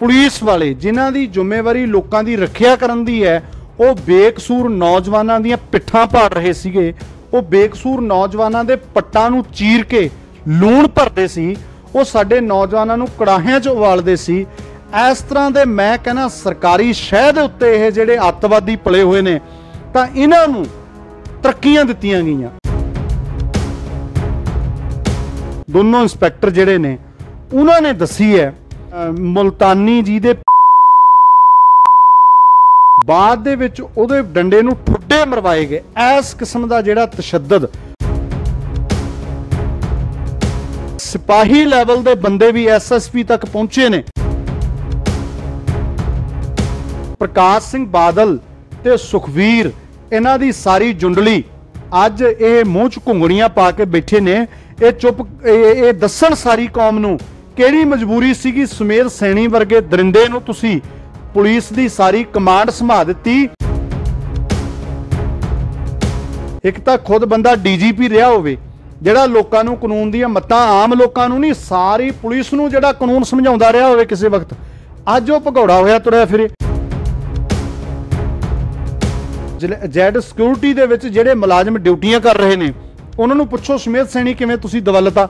police ਵਾਲੇ ਜਿਨ੍ਹਾਂ ਦੀ ਜ਼ਿੰਮੇਵਾਰੀ ਲੋਕਾਂ ਦੀ ਰੱਖਿਆ ਕਰਨ ਦੀ ਹੈ ਉਹ ਬੇਕਸੂਰ ਨੌਜਵਾਨਾਂ ਦੀਆਂ ਪਿੱਠਾਂ ਪਾੜ ਰਹੇ ਸੀਗੇ ਉਹ ਬੇਕਸੂਰ ਨੌਜਵਾਨਾਂ ਦੇ ਪੱਟਾਂ ਨੂੰ ਚੀਰ ਕੇ ਲੂਣ ਭਰਦੇ ਸੀ ਉਹ ਸਾਡੇ ਨੌਜਵਾਨਾਂ ਨੂੰ ਕੜਾਹਿਆਂ 'ਚ ਉਬਾਲਦੇ ਸੀ ਇਸ ਤਰ੍ਹਾਂ ਦੇ ਮੈਂ ਕਹਿੰਦਾ ਸਰਕਾਰੀ ਸ਼ਹਿਦ ਉੱਤੇ ਇਹ ਜਿਹੜੇ ਅੱਤਵਾਦੀ ਪਲੇ ਹੋਏ ਨੇ ਤਾਂ ਇਹਨਾਂ ਨੂੰ ਤਰੱਕੀਆਂ ਦਿੱਤੀਆਂ ਗਈਆਂ ਦੋਨੋਂ ਇੰਸਪੈਕਟਰ ਜਿਹੜੇ ਨੇ ਉਹਨਾਂ ਨੇ ਦੱਸੀ ਹੈ ਮੁਲਤਾਨੀ ਜੀ ਦੇ ਬਾਅਦ ਦੇ ਵਿੱਚ ਉਹਦੇ ਡੰਡੇ ਨੂੰ ਠੁੱਡੇ ਮਰਵਾਏ ਗਏ ਐਸ ਕਿਸਮ ਦਾ ਜਿਹੜਾ ਤਸ਼ੱਦਦ ਸਿਪਾਹੀ ਲੈਵਲ ਦੇ ਬੰਦੇ ਵੀ ਐਸਐਸਪੀ ਤੱਕ ਪਹੁੰਚੇ ਨੇ ਪ੍ਰਕਾਸ਼ ਸਿੰਘ ਬਾਦਲ ਤੇ ਸੁਖਵੀਰ ਇਹਨਾਂ ਦੀ ਸਾਰੀ ਜੁੰਡਲੀ ਅੱਜ ਇਹ ਮੂੰਹ ਚ ਘੁੰਗਣੀਆਂ ਪਾ ਕੇ ਬੈਠੇ ਨੇ ਇਹ ਚੁੱਪ ਇਹ ਦੱਸਣ ਸਾਰੀ ਕੌਮ ਨੂੰ ਕਿਹੜੀ ਮਜਬੂਰੀ ਸੀਗੀ ਸੁਮੇਰ ਸੈਣੀ ਵਰਗੇ ਦਰਿੰਦੇ ਨੂੰ ਤੁਸੀਂ ਪੁਲਿਸ ਦੀ ਸਾਰੀ ਕਮਾਂਡ ਸੰਭਾ ਦਿੱਤੀ ਇੱਕ ਤਾਂ ਖੁਦ ਬੰਦਾ ਡੀਜੀਪੀ ਰਿਹਾ ਹੋਵੇ ਜਿਹੜਾ ਲੋਕਾਂ ਨੂੰ ਕਾਨੂੰਨ ਦੀਆਂ ਮੱਤਾਂ ਆਮ ਲੋਕਾਂ ਨੂੰ ਨਹੀਂ ਸਾਰੀ ਪੁਲਿਸ ਨੂੰ ਜਿਹੜਾ ਕਾਨੂੰਨ ਸਮਝਾਉਂਦਾ ਰਿਹਾ ਹੋਵੇ ਕਿਸੇ ਵਕਤ ਅੱਜ ਉਹ ਭਗੌੜਾ ਹੋਇਆ ਤੁਰਿਆ ਫਿਰੇ ਜੈਡ ਸਿਕਿਉਰਿਟੀ ਦੇ ਵਿੱਚ ਜਿਹੜੇ ਮੁਲਾਜ਼ਮ ਡਿਊਟੀਆਂ ਕਰ ਰਹੇ ਨੇ ਉਹਨਾਂ ਨੂੰ ਪੁੱਛੋ ਸਮੇਤ ਸੈਣੀ ਕਿਵੇਂ ਤੁਸੀਂ ਦਵਲਤਾ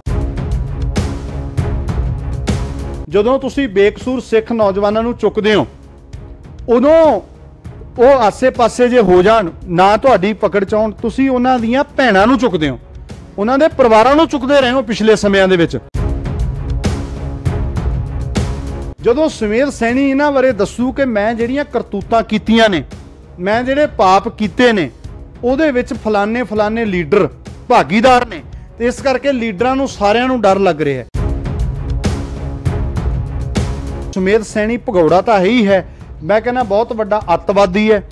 ਜਦੋਂ ਤੁਸੀਂ ਬੇਕਸੂਰ ਸਿੱਖ ਨੌਜਵਾਨਾਂ ਨੂੰ ਚੁੱਕਦੇ ਹੋ ਉਦੋਂ ਉਹ ਆਸੇ-ਪਾਸੇ ਜੇ ਹੋ ਜਾਣ ਨਾ ਤੁਹਾਡੀ ਪਕੜ ਚਾਉਣ ਤੁਸੀਂ ਉਹਨਾਂ ਦੀਆਂ ਭੈਣਾਂ ਨੂੰ ਚੁੱਕਦੇ ਹੋ ਉਹਨਾਂ ਦੇ ਪਰਿਵਾਰਾਂ ਨੂੰ ਚੁੱਕਦੇ ਰਹੇ ਹੋ ਪਿਛਲੇ ਸਮਿਆਂ ਦੇ ਵਿੱਚ ਜਦੋਂ ਸੁਮੇਰ ਸੈਣੀ ਇਹਨਾਂ ਬਾਰੇ ਦੱਸੂ ਕਿ ਮੈਂ ਜਿਹੜੀਆਂ ਕਰਤੂਤਾਂ ਕੀਤੀਆਂ ਨੇ ਮੈਂ ਜਿਹੜੇ ਪਾਪ ਕੀਤੇ ਨੇ ਉਹਦੇ ਵਿੱਚ ਫਲਾਣੇ ਫਲਾਣੇ ਲੀਡਰ ਭਾਗੀਦਾਰ ਨੇ ਤੇ ਇਸ ਕਰਕੇ ਲੀਡਰਾਂ ਨੂੰ ਸਾਰਿਆਂ ਨੂੰ ਡਰ ਲੱਗ ਰਿਹਾ ਹੈ ਸੁਮੇਧ ਸੈਣੀ ਭਗੌੜਾ ਤਾਂ ਹੈ ਹੀ ਹੈ ਮੈਂ ਕਹਿੰਦਾ ਬਹੁਤ ਵੱਡਾ ਅੱਤਵਾਦੀ ਹੈ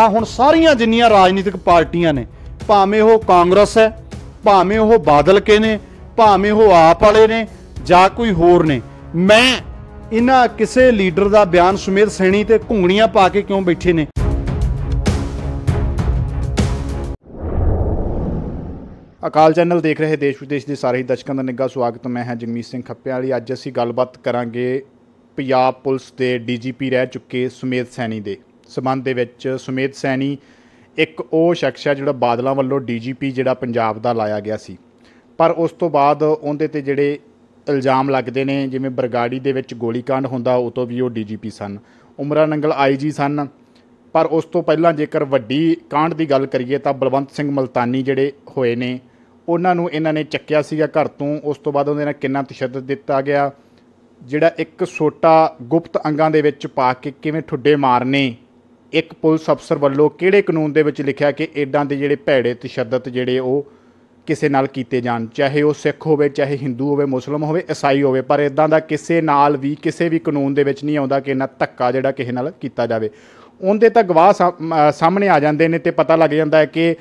ਆ ਹੁਣ ਸਾਰੀਆਂ ਜਿੰਨੀਆਂ ਰਾਜਨੀਤਿਕ ਪਾਰਟੀਆਂ ਨੇ ਭਾਵੇਂ ਉਹ ਕਾਂਗਰਸ ਹੈ ਭਾਵੇਂ ਉਹ ਬਾਦਲ ਕੇ ਨੇ ਭਾਵੇਂ ਉਹ ਆਪ ਵਾਲੇ ਨੇ ਜਾਂ ਕੋਈ ਹੋਰ ਨੇ ਮੈਂ ਇਹਨਾਂ ਕਿਸੇ ਲੀਡਰ ਦਾ ਬਿਆਨ ਸੁਮੇਧ ਸੈਣੀ ਤੇ ਘੁੰਗਣੀਆਂ ਪਾ ਕੇ ਕਿਉਂ ਬੈਠੇ ਨੇ ਅਕਾਲ ਚੈਨਲ ਦੇਖ ਰਹੇ ਦੇਸ਼ ਵਿਦੇਸ਼ ਦੇ ਸਾਰੇ ਦਰਸ਼ਕਾਂ ਦਾ ਨਿੱਘਾ ਸਵਾਗਤ ਮੈਂ ਹਾਂ ਜਗਮੀਤ ਸਿੰਘ ਖੱਪਿਆਲੀ ਵਾਲੀ ਅੱਜ ਅਸੀਂ ਗੱਲਬਾਤ ਕਰਾਂਗੇ ਪੰਜਾਬ ਪੁਲਿਸ ਦੇ ਡੀਜੀਪੀ ਰਹਿ ਚੁੱਕੇ ਸੁਮੇਤ ਸੈਣੀ ਦੇ ਸਬੰਧ ਦੇ ਵਿੱਚ ਸੁਮੇਤ ਸੈਣੀ ਇੱਕ ਉਹ ਸ਼ਖਸ ਹੈ ਜਿਹੜਾ ਬਾਦਲਾਂ ਵੱਲੋਂ ਡੀਜੀਪੀ ਜਿਹੜਾ ਪੰਜਾਬ ਦਾ ਲਾਇਆ ਗਿਆ ਸੀ ਪਰ ਉਸ ਤੋਂ ਬਾਅਦ ਉਹਦੇ ਤੇ ਜਿਹੜੇ ਇਲਜ਼ਾਮ ਲੱਗਦੇ ਨੇ ਜਿਵੇਂ ਬਰਗਾੜੀ ਦੇ ਵਿੱਚ ਗੋਲੀकांड ਹੁੰਦਾ ਉਹ ਤੋਂ ਵੀ ਉਹ ਡੀਜੀਪੀ ਸਨ ਉਮਰਾ ਨੰਗਲ ਆਈਜੀ ਸਨ ਪਰ ਉਸ ਤੋਂ ਪਹਿਲਾਂ ਜੇਕਰ ਵੱਡੀ ਕਾਂਡ ਦੀ ਗੱਲ ਕਰੀਏ ਤਾਂ ਬਲਵੰਤ ਸਿੰਘ ਮਲਤਾਨੀ ਜਿਹੜੇ ਹੋਏ ਨੇ ਉਹਨਾਂ ਨੂੰ ਇਹਨਾਂ ਨੇ ਚੱਕਿਆ ਸੀਗਾ ਘਰ ਤੋਂ ਉਸ ਤੋਂ ਬਾਅਦ ਉਹਦੇ ਨਾਲ ਕਿੰਨਾ ਤਸ਼ੱਦਦ ਦਿੱਤਾ ਗਿਆ ਜਿਹੜਾ ਇੱਕ ਛੋਟਾ ਗੁਪਤ ਅੰਗਾਂ ਦੇ ਵਿੱਚ ਪਾ ਕੇ ਕਿਵੇਂ ਠੁੱਡੇ ਮਾਰਨੇ ਇੱਕ ਪੁਲਿਸ ਅਫਸਰ ਵੱਲੋਂ ਕਿਹੜੇ ਕਾਨੂੰਨ ਦੇ ਵਿੱਚ ਲਿਖਿਆ ਕਿ ਇਦਾਂ ਦੇ ਜਿਹੜੇ ਭੈੜੇ ਤਸ਼ੱਦਦ ਜਿਹੜੇ ਉਹ ਕਿਸੇ ਨਾਲ ਕੀਤੇ ਜਾਣ ਚਾਹੇ ਉਹ ਸਿੱਖ ਹੋਵੇ ਚਾਹੇ ਹਿੰਦੂ ਹੋਵੇ ਮੁਸਲਮ ਹੋਵੇ ਈਸਾਈ ਹੋਵੇ ਪਰ ਇਦਾਂ ਦਾ ਕਿਸੇ ਨਾਲ ਵੀ ਕਿਸੇ ਵੀ ਕਾਨੂੰਨ ਦੇ ਵਿੱਚ ਨਹੀਂ ਆਉਂਦਾ ਕਿ ਇਹਨਾਂ ਧੱਕਾ ਜਿਹੜਾ ਕਿਸੇ ਨਾਲ ਕੀਤਾ ਜਾਵੇ ਉਹਦੇ ਤਾਂ ਗਵਾਹ ਸਾਹਮਣੇ ਆ ਜਾਂਦੇ ਨੇ ਤੇ ਪਤਾ ਲੱਗ ਜਾਂਦਾ ਹੈ ਕਿ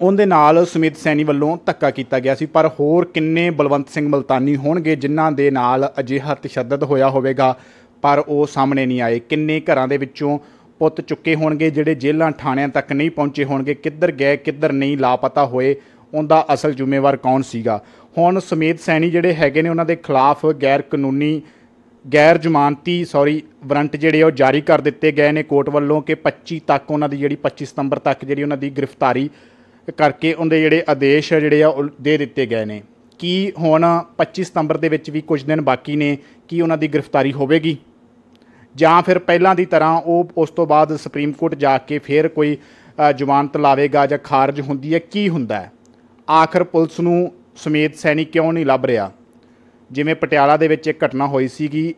ਉਹਦੇ ਨਾਲ ਸੁਮਿਤ ਸੈਣੀ ਵੱਲੋਂ ਧੱਕਾ ਕੀਤਾ ਗਿਆ ਸੀ ਪਰ ਹੋਰ ਕਿੰਨੇ ਬਲਵੰਤ ਸਿੰਘ ਮਲਤਾਨੀ ਹੋਣਗੇ ਜਿਨ੍ਹਾਂ ਦੇ ਨਾਲ ਅਜਿਹਾ ਤਸ਼ੱਦਦ ਹੋਇਆ ਹੋਵੇਗਾ ਪਰ ਉਹ ਸਾਹਮਣੇ ਨਹੀਂ ਆਏ ਕਿੰਨੇ ਘਰਾਂ ਦੇ ਵਿੱਚੋਂ ਪੁੱਤ ਚੁੱਕੇ ਹੋਣਗੇ ਜਿਹੜੇ ਜੇਲ੍ਹਾਂ ਥਾਣਿਆਂ ਤੱਕ ਨਹੀਂ ਪਹੁੰਚੇ ਹੋਣਗੇ ਕਿੱਧਰ ਗਏ ਕਿੱਧਰ ਨਹੀਂ ਲਾਪਤਾ ਹੋਏ ਉਹਦਾ ਅਸਲ ਜ਼ਿੰਮੇਵਾਰ ਕੌਣ ਸੀਗਾ ਹੁਣ ਸੁਮੇਤ ਸੈਣੀ ਜਿਹੜੇ ਹੈਗੇ ਨੇ ਉਹਨਾਂ ਦੇ ਖਿਲਾਫ ਗੈਰ ਕਾਨੂੰਨੀ ਗੈਰ ਜ਼ਮਾਨਤੀ ਸੌਰੀ ਵਾਰੰਟ ਜਿਹੜੇ ਉਹ ਜਾਰੀ ਕਰ ਦਿੱਤੇ ਗਏ ਨੇ ਕੋਰਟ ਵੱਲੋਂ ਕਿ 25 ਤੱਕ ਉਹਨਾਂ ਦੀ ਜਿਹੜੀ 25 ਸਤੰਬਰ ਤੱਕ ਜਿਹੜੀ ਉਹਨਾਂ ਦੀ ਗ੍ਰਿਫਤਾਰੀ ਕਰਕੇ ਉਹਦੇ ਜਿਹੜੇ ਆਦੇਸ਼ ਜਿਹੜੇ ਆ ਦੇ ਦਿੱਤੇ ਗਏ ਨੇ ਕੀ ਹੁਣ 25 ਸਤੰਬਰ ਦੇ ਵਿੱਚ ਵੀ ਕੁਝ ਦਿਨ ਬਾਕੀ ਨੇ ਕੀ ਉਹਨਾਂ ਦੀ ਗ੍ਰਿਫਤਾਰੀ ਹੋਵੇਗੀ ਜਾਂ ਫਿਰ ਪਹਿਲਾਂ ਦੀ ਤਰ੍ਹਾਂ ਉਹ ਉਸ ਤੋਂ ਬਾਅਦ ਸੁਪਰੀਮ ਕੋਰਟ ਜਾ ਕੇ ਫਿਰ ਕੋਈ ਜ਼ਮਾਨਤ ਲਾਵੇਗਾ ਜਾਂ ਖਾਰਜ ਹੁੰਦੀ ਹੈ ਕੀ ਹੁੰਦਾ ਹੈ ਆਖਰ ਪੁਲਿਸ ਨੂੰ ਸਮੇਤ ਸੈਣੀ ਕਿਉਂ ਨਹੀਂ ਲੱਭ ਰਿਹਾ ਜਿਵੇਂ ਪਟਿਆਲਾ ਦੇ ਵਿੱਚ ਇੱਕ ਘਟਨਾ ਹੋਈ ਸੀਗੀ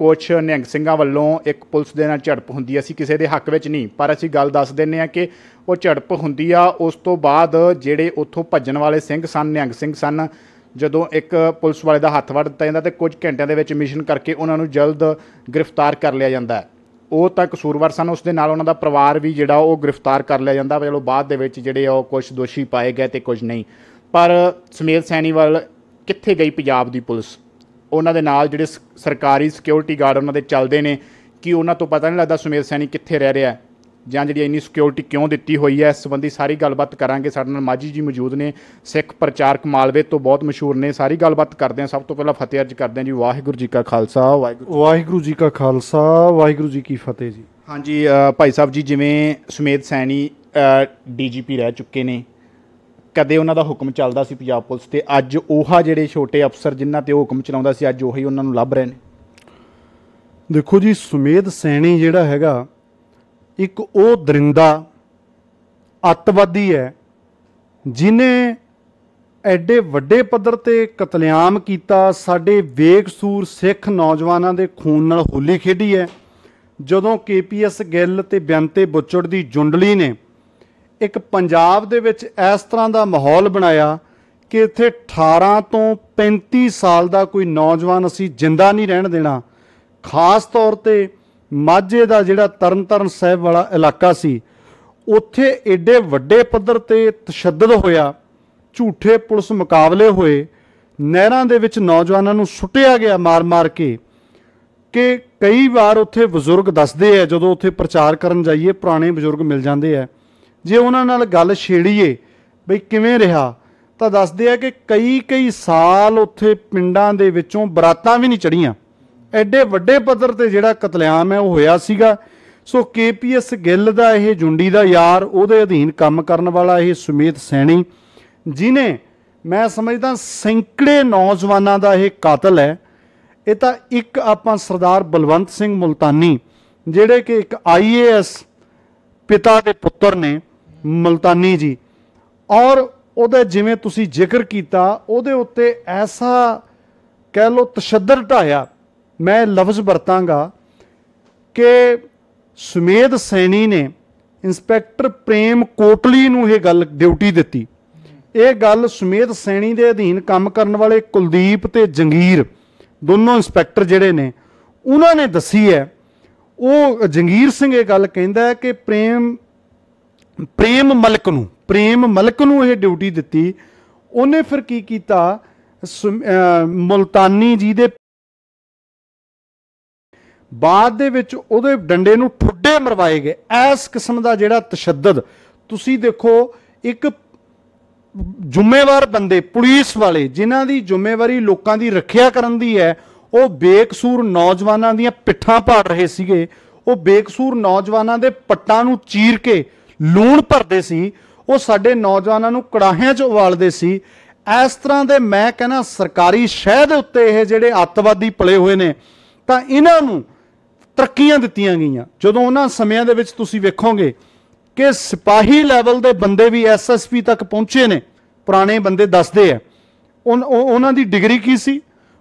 ਕੋਚ ਨਿਹੰਗ ਸਿੰਘਾਂ ਵੱਲੋਂ ਇੱਕ ਪੁਲਿਸ ਦੇ ਨਾਲ ਝੜਪ ਹੁੰਦੀ ਅਸੀਂ ਕਿਸੇ ਦੇ ਹੱਕ ਵਿੱਚ ਨਹੀਂ ਪਰ ਅਸੀਂ ਗੱਲ ਦੱਸ ਦਿੰਨੇ ਆ ਕਿ ਉਹ ਝੜਪ ਹੁੰਦੀ ਆ ਉਸ ਤੋਂ ਬਾਅਦ ਜਿਹੜੇ ਉੱਥੋਂ ਭੱਜਣ ਵਾਲੇ ਸਿੰਘ ਸਨ ਨਿਹੰਗ ਸਿੰਘ ਸਨ ਜਦੋਂ ਇੱਕ ਪੁਲਿਸ ਵਾਲੇ ਦਾ ਹੱਥ ਵੜ ਦਿੱਤਾ ਜਾਂਦਾ ਤੇ ਕੁਝ ਘੰਟਿਆਂ ਦੇ ਵਿੱਚ ਮਿਸ਼ਨ ਕਰਕੇ ਉਹਨਾਂ ਨੂੰ ਜਲਦ ਗ੍ਰਿਫਤਾਰ ਕਰ ਲਿਆ ਜਾਂਦਾ ਉਹ ਤਾਂ ਕਸੂਰਵਾਰ ਸਨ ਉਸ ਦੇ ਨਾਲ ਉਹਨਾਂ ਦਾ ਪਰਿਵਾਰ ਵੀ ਜਿਹੜਾ ਉਹ ਗ੍ਰਿਫਤਾਰ ਕਰ ਲਿਆ ਜਾਂਦਾ ਚਲੋ ਬਾਅਦ ਦੇ ਵਿੱਚ ਜਿਹੜੇ ਉਹ ਕੁਝ ਦੋਸ਼ੀ ਪਾਏ ਗਏ ਤੇ ਕੁਝ ਨਹੀਂ ਪਰ ਸਮੇਲ ਸੈਣੀਵਾਲ ਕਿੱਥੇ ਗਈ ਪੰਜਾਬ ਦੀ ਪੁਲਿਸ ਉਹਨਾਂ ਦੇ ਨਾਲ ਜਿਹੜੇ ਸਰਕਾਰੀ ਸਿਕਿਉਰਿਟੀ ਗਾਰਡ ਉਹਨਾਂ ਦੇ ਚੱਲਦੇ ਨੇ ਕਿ ਉਹਨਾਂ ਤੋਂ ਪਤਾ ਨਹੀਂ ਲੱਗਦਾ ਸੁਮੇਲ ਸੈਣੀ ਕਿੱਥੇ ਰਹਿ ਰਿਹਾ ਜਾਂ ਜਿਹੜੀ ਇੰਨੀ ਸਿਕਿਉਰਿਟੀ ਕਿਉਂ ਦਿੱਤੀ ਹੋਈ ਹੈ ਇਸ ਸੰਬੰਧੀ ਸਾਰੀ ਗੱਲਬਾਤ ਕਰਾਂਗੇ ਸਾਡੇ ਨਾਲ ਮਾਜੀ ਜੀ ਮੌਜੂਦ ਨੇ ਸਿੱਖ ਪ੍ਰਚਾਰਕ ਮਾਲਵੇ ਤੋਂ ਬਹੁਤ ਮਸ਼ਹੂਰ ਨੇ ਸਾਰੀ ਗੱਲਬਾਤ ਕਰਦੇ ਹਾਂ ਸਭ ਤੋਂ ਪਹਿਲਾਂ ਫਤਿਹ ਅਰਜ ਕਰਦੇ ਹਾਂ ਜੀ ਵਾਹਿਗੁਰੂ ਜੀ ਕਾ ਖਾਲਸਾ ਵਾਹਿਗੁਰੂ ਵਾਹਿਗੁਰੂ ਜੀ ਕਾ ਖਾਲਸਾ ਵਾਹਿਗੁਰੂ ਜੀ ਕੀ ਫਤਿਹ ਜੀ ਹਾਂਜੀ ਭਾਈ ਸਾਹਿਬ ਜੀ ਜਿਵੇਂ ਸੁਮੇਦ ਸੈਣੀ ਡੀਜੀਪੀ ਰਹਿ ਚੁੱਕੇ ਨੇ ਕਦੇ ਉਹਨਾਂ ਦਾ ਹੁਕਮ ਚੱਲਦਾ ਸੀ ਪੰਜਾਬ ਪੁਲਿਸ ਤੇ ਅੱਜ ਆ ਜਿਹੜੇ ਛੋਟੇ ਅਫਸਰ ਜਿਨ੍ਹਾਂ ਤੇ ਉਹ ਹੁਕਮ ਚਲਾਉਂਦਾ ਸੀ ਅੱਜ ਉਹੀ ਉਹਨਾਂ ਨੂੰ ਲੱਭ ਰਹੇ ਨੇ ਦੇਖੋ ਜੀ ਸੁਮੇਧ ਸੈਣੀ ਜਿਹੜਾ ਹੈਗਾ ਇੱਕ ਉਹ ਦਰਿੰਦਾ ਅੱਤਵਾਦੀ ਹੈ ਜਿਨੇ ਐਡੇ ਵੱਡੇ ਪੱਧਰ ਤੇ ਕਤਲੇਆਮ ਕੀਤਾ ਸਾਡੇ ਵੇਖਸੂਰ ਸਿੱਖ ਨੌਜਵਾਨਾਂ ਦੇ ਖੂਨ ਨਾਲ ਹੋਲੀ ਖੇਡੀ ਹੈ ਜਦੋਂ ਕੇਪੀਐਸ ਗਿੱਲ ਤੇ ਬਿਆੰਤੇ ਬੁੱਚੜ ਦੀ ਜੁੰਡਲੀ ਨੇ ਇੱਕ ਪੰਜਾਬ ਦੇ ਵਿੱਚ ਇਸ ਤਰ੍ਹਾਂ ਦਾ ਮਾਹੌਲ ਬਣਾਇਆ ਕਿ ਇੱਥੇ 18 ਤੋਂ 35 ਸਾਲ ਦਾ ਕੋਈ ਨੌਜਵਾਨ ਅਸੀਂ ਜਿੰਦਾ ਨਹੀਂ ਰਹਿਣ ਦੇਣਾ ਖਾਸ ਤੌਰ ਤੇ ਮਾਝੇ ਦਾ ਜਿਹੜਾ ਤਰਨਤਰਨ ਸਾਹਿਬ ਵਾਲਾ ਇਲਾਕਾ ਸੀ ਉੱਥੇ ਏਡੇ ਵੱਡੇ ਪੱਧਰ ਤੇ ਤਸ਼ੱਦਦ ਹੋਇਆ ਝੂਠੇ ਪੁਲਿਸ ਮੁਕਾਬਲੇ ਹੋਏ ਨਹਿਰਾਂ ਦੇ ਵਿੱਚ ਨੌਜਵਾਨਾਂ ਨੂੰ ਸੁੱਟਿਆ ਗਿਆ ਮਾਰ-ਮਾਰ ਕੇ ਕਿ ਕਈ ਵਾਰ ਉੱਥੇ ਬਜ਼ੁਰਗ ਦੱਸਦੇ ਆ ਜਦੋਂ ਉੱਥੇ ਪ੍ਰਚਾਰ ਕਰਨ ਜਾਈਏ ਪੁਰਾਣੇ ਬਜ਼ੁਰਗ ਮਿਲ ਜਾਂਦੇ ਆ ਜੇ ਉਹਨਾਂ ਨਾਲ ਗੱਲ ਛੇੜੀਏ ਬਈ ਕਿਵੇਂ ਰਿਹਾ ਤਾਂ ਦੱਸਦੇ ਆ ਕਿ ਕਈ ਕਈ ਸਾਲ ਉੱਥੇ ਪਿੰਡਾਂ ਦੇ ਵਿੱਚੋਂ ਬਰਾਤਾਂ ਵੀ ਨਹੀਂ ਚੜੀਆਂ ਐਡੇ ਵੱਡੇ ਪੱਧਰ ਤੇ ਜਿਹੜਾ ਕਤਲੇਆਮ ਹੈ ਉਹ ਹੋਇਆ ਸੀਗਾ ਸੋ ਕੇਪੀਐਸ ਗਿੱਲ ਦਾ ਇਹ ਜੁੰਡੀ ਦਾ ਯਾਰ ਉਹਦੇ ਅਧੀਨ ਕੰਮ ਕਰਨ ਵਾਲਾ ਇਹ ਸੁਮੇਤ ਸੈਣੀ ਜਿਨੇ ਮੈਂ ਸਮਝਦਾ ਸੈਂਕੜੇ ਨੌਜਵਾਨਾਂ ਦਾ ਇਹ ਕਾਤਲ ਹੈ ਇਹ ਤਾਂ ਇੱਕ ਆਪਾਂ ਸਰਦਾਰ ਬਲਵੰਤ ਸਿੰਘ ਮੁਲਤਾਨੀ ਜਿਹੜੇ ਕਿ ਇੱਕ ਆਈਏਐਸ ਪਿਤਾ ਦੇ ਪੁੱਤਰ ਨੇ ਮਲਤਾਨੀ ਜੀ ਔਰ ਉਹਦਾ ਜਿਵੇਂ ਤੁਸੀਂ ਜ਼ਿਕਰ ਕੀਤਾ ਉਹਦੇ ਉੱਤੇ ਐਸਾ ਕਹਿ ਲੋ ਤਸ਼ੱਦਦ ਢਾਇਆ ਮੈਂ ਲਫ਼ਜ਼ ਵਰਤਾਂਗਾ ਕਿ ਸੁਮੇਧ ਸੈਣੀ ਨੇ ਇੰਸਪੈਕਟਰ ਪ੍ਰੇਮ ਕੋਟਲੀ ਨੂੰ ਇਹ ਗੱਲ ਡਿਊਟੀ ਦਿੱਤੀ ਇਹ ਗੱਲ ਸੁਮੇਧ ਸੈਣੀ ਦੇ ਅਧੀਨ ਕੰਮ ਕਰਨ ਵਾਲੇ ਕੁਲਦੀਪ ਤੇ ਜੰਗੀਰ ਦੋਨੋਂ ਇੰਸਪੈਕਟਰ ਜਿਹੜੇ ਨੇ ਉਹਨਾਂ ਨੇ ਦੱਸੀ ਹੈ ਉਹ ਜੰਗੀਰ ਸਿੰਘ ਇਹ ਗੱਲ ਕਹਿੰਦਾ ਹੈ ਕਿ ਪ੍ਰੇਮ ਪ੍ਰੇਮ ਮਲਕ ਨੂੰ ਪ੍ਰੇਮ ਮਲਕ ਨੂੰ ਇਹ ਡਿਊਟੀ ਦਿੱਤੀ ਉਹਨੇ ਫਿਰ ਕੀ ਕੀਤਾ ਮਲਤਾਨੀ ਜੀ ਦੇ ਬਾਅਦ ਦੇ ਵਿੱਚ ਉਹਦੇ ਡੰਡੇ ਨੂੰ ਠੁੱਡੇ ਮਰਵਾਏ ਗਏ ਐਸ ਕਿਸਮ ਦਾ ਜਿਹੜਾ ਤਸ਼ੱਦਦ ਤੁਸੀਂ ਦੇਖੋ ਇੱਕ ਜ਼ਿੰਮੇਵਾਰ ਬੰਦੇ ਪੁਲਿਸ ਵਾਲੇ ਜਿਨ੍ਹਾਂ ਦੀ ਜ਼ਿੰਮੇਵਾਰੀ ਲੋਕਾਂ ਦੀ ਰੱਖਿਆ ਕਰਨ ਦੀ ਹੈ ਉਹ ਬੇਕਸੂਰ ਨੌਜਵਾਨਾਂ ਦੀਆਂ ਪਿੱਠਾਂ ਪਾੜ ਰਹੇ ਸੀਗੇ ਉਹ ਬੇਕਸੂਰ ਨੌਜਵਾਨਾਂ ਦੇ ਪੱਟਾਂ ਨੂੰ ਚੀਰ ਕੇ ਲੂਣ ਭਰਦੇ ਸੀ ਉਹ ਸਾਡੇ ਨੌਜਵਾਨਾਂ ਨੂੰ ਕੜਾਹਿਆਂ 'ਚ ਉਬਾਲਦੇ ਸੀ ਇਸ ਤਰ੍ਹਾਂ ਦੇ ਮੈਂ ਕਹਿੰਦਾ ਸਰਕਾਰੀ ਸ਼ਹਿ ਦੇ ਉੱਤੇ ਇਹ ਜਿਹੜੇ ਅੱਤਵਾਦੀ ਪਲੇ ਹੋਏ ਨੇ ਤਾਂ ਇਹਨਾਂ ਨੂੰ ਤਰੱਕੀਆਂ ਦਿੱਤੀਆਂ ਗਈਆਂ ਜਦੋਂ ਉਹਨਾਂ ਸਮਿਆਂ ਦੇ ਵਿੱਚ ਤੁਸੀਂ ਵੇਖੋਗੇ ਕਿ ਸਿਪਾਹੀ ਲੈਵਲ ਦੇ ਬੰਦੇ ਵੀ ਐਸਐਸਪੀ ਤੱਕ ਪਹੁੰਚੇ ਨੇ ਪੁਰਾਣੇ ਬੰਦੇ ਦੱਸਦੇ ਆ ਉਹਨਾਂ ਦੀ ਡਿਗਰੀ ਕੀ ਸੀ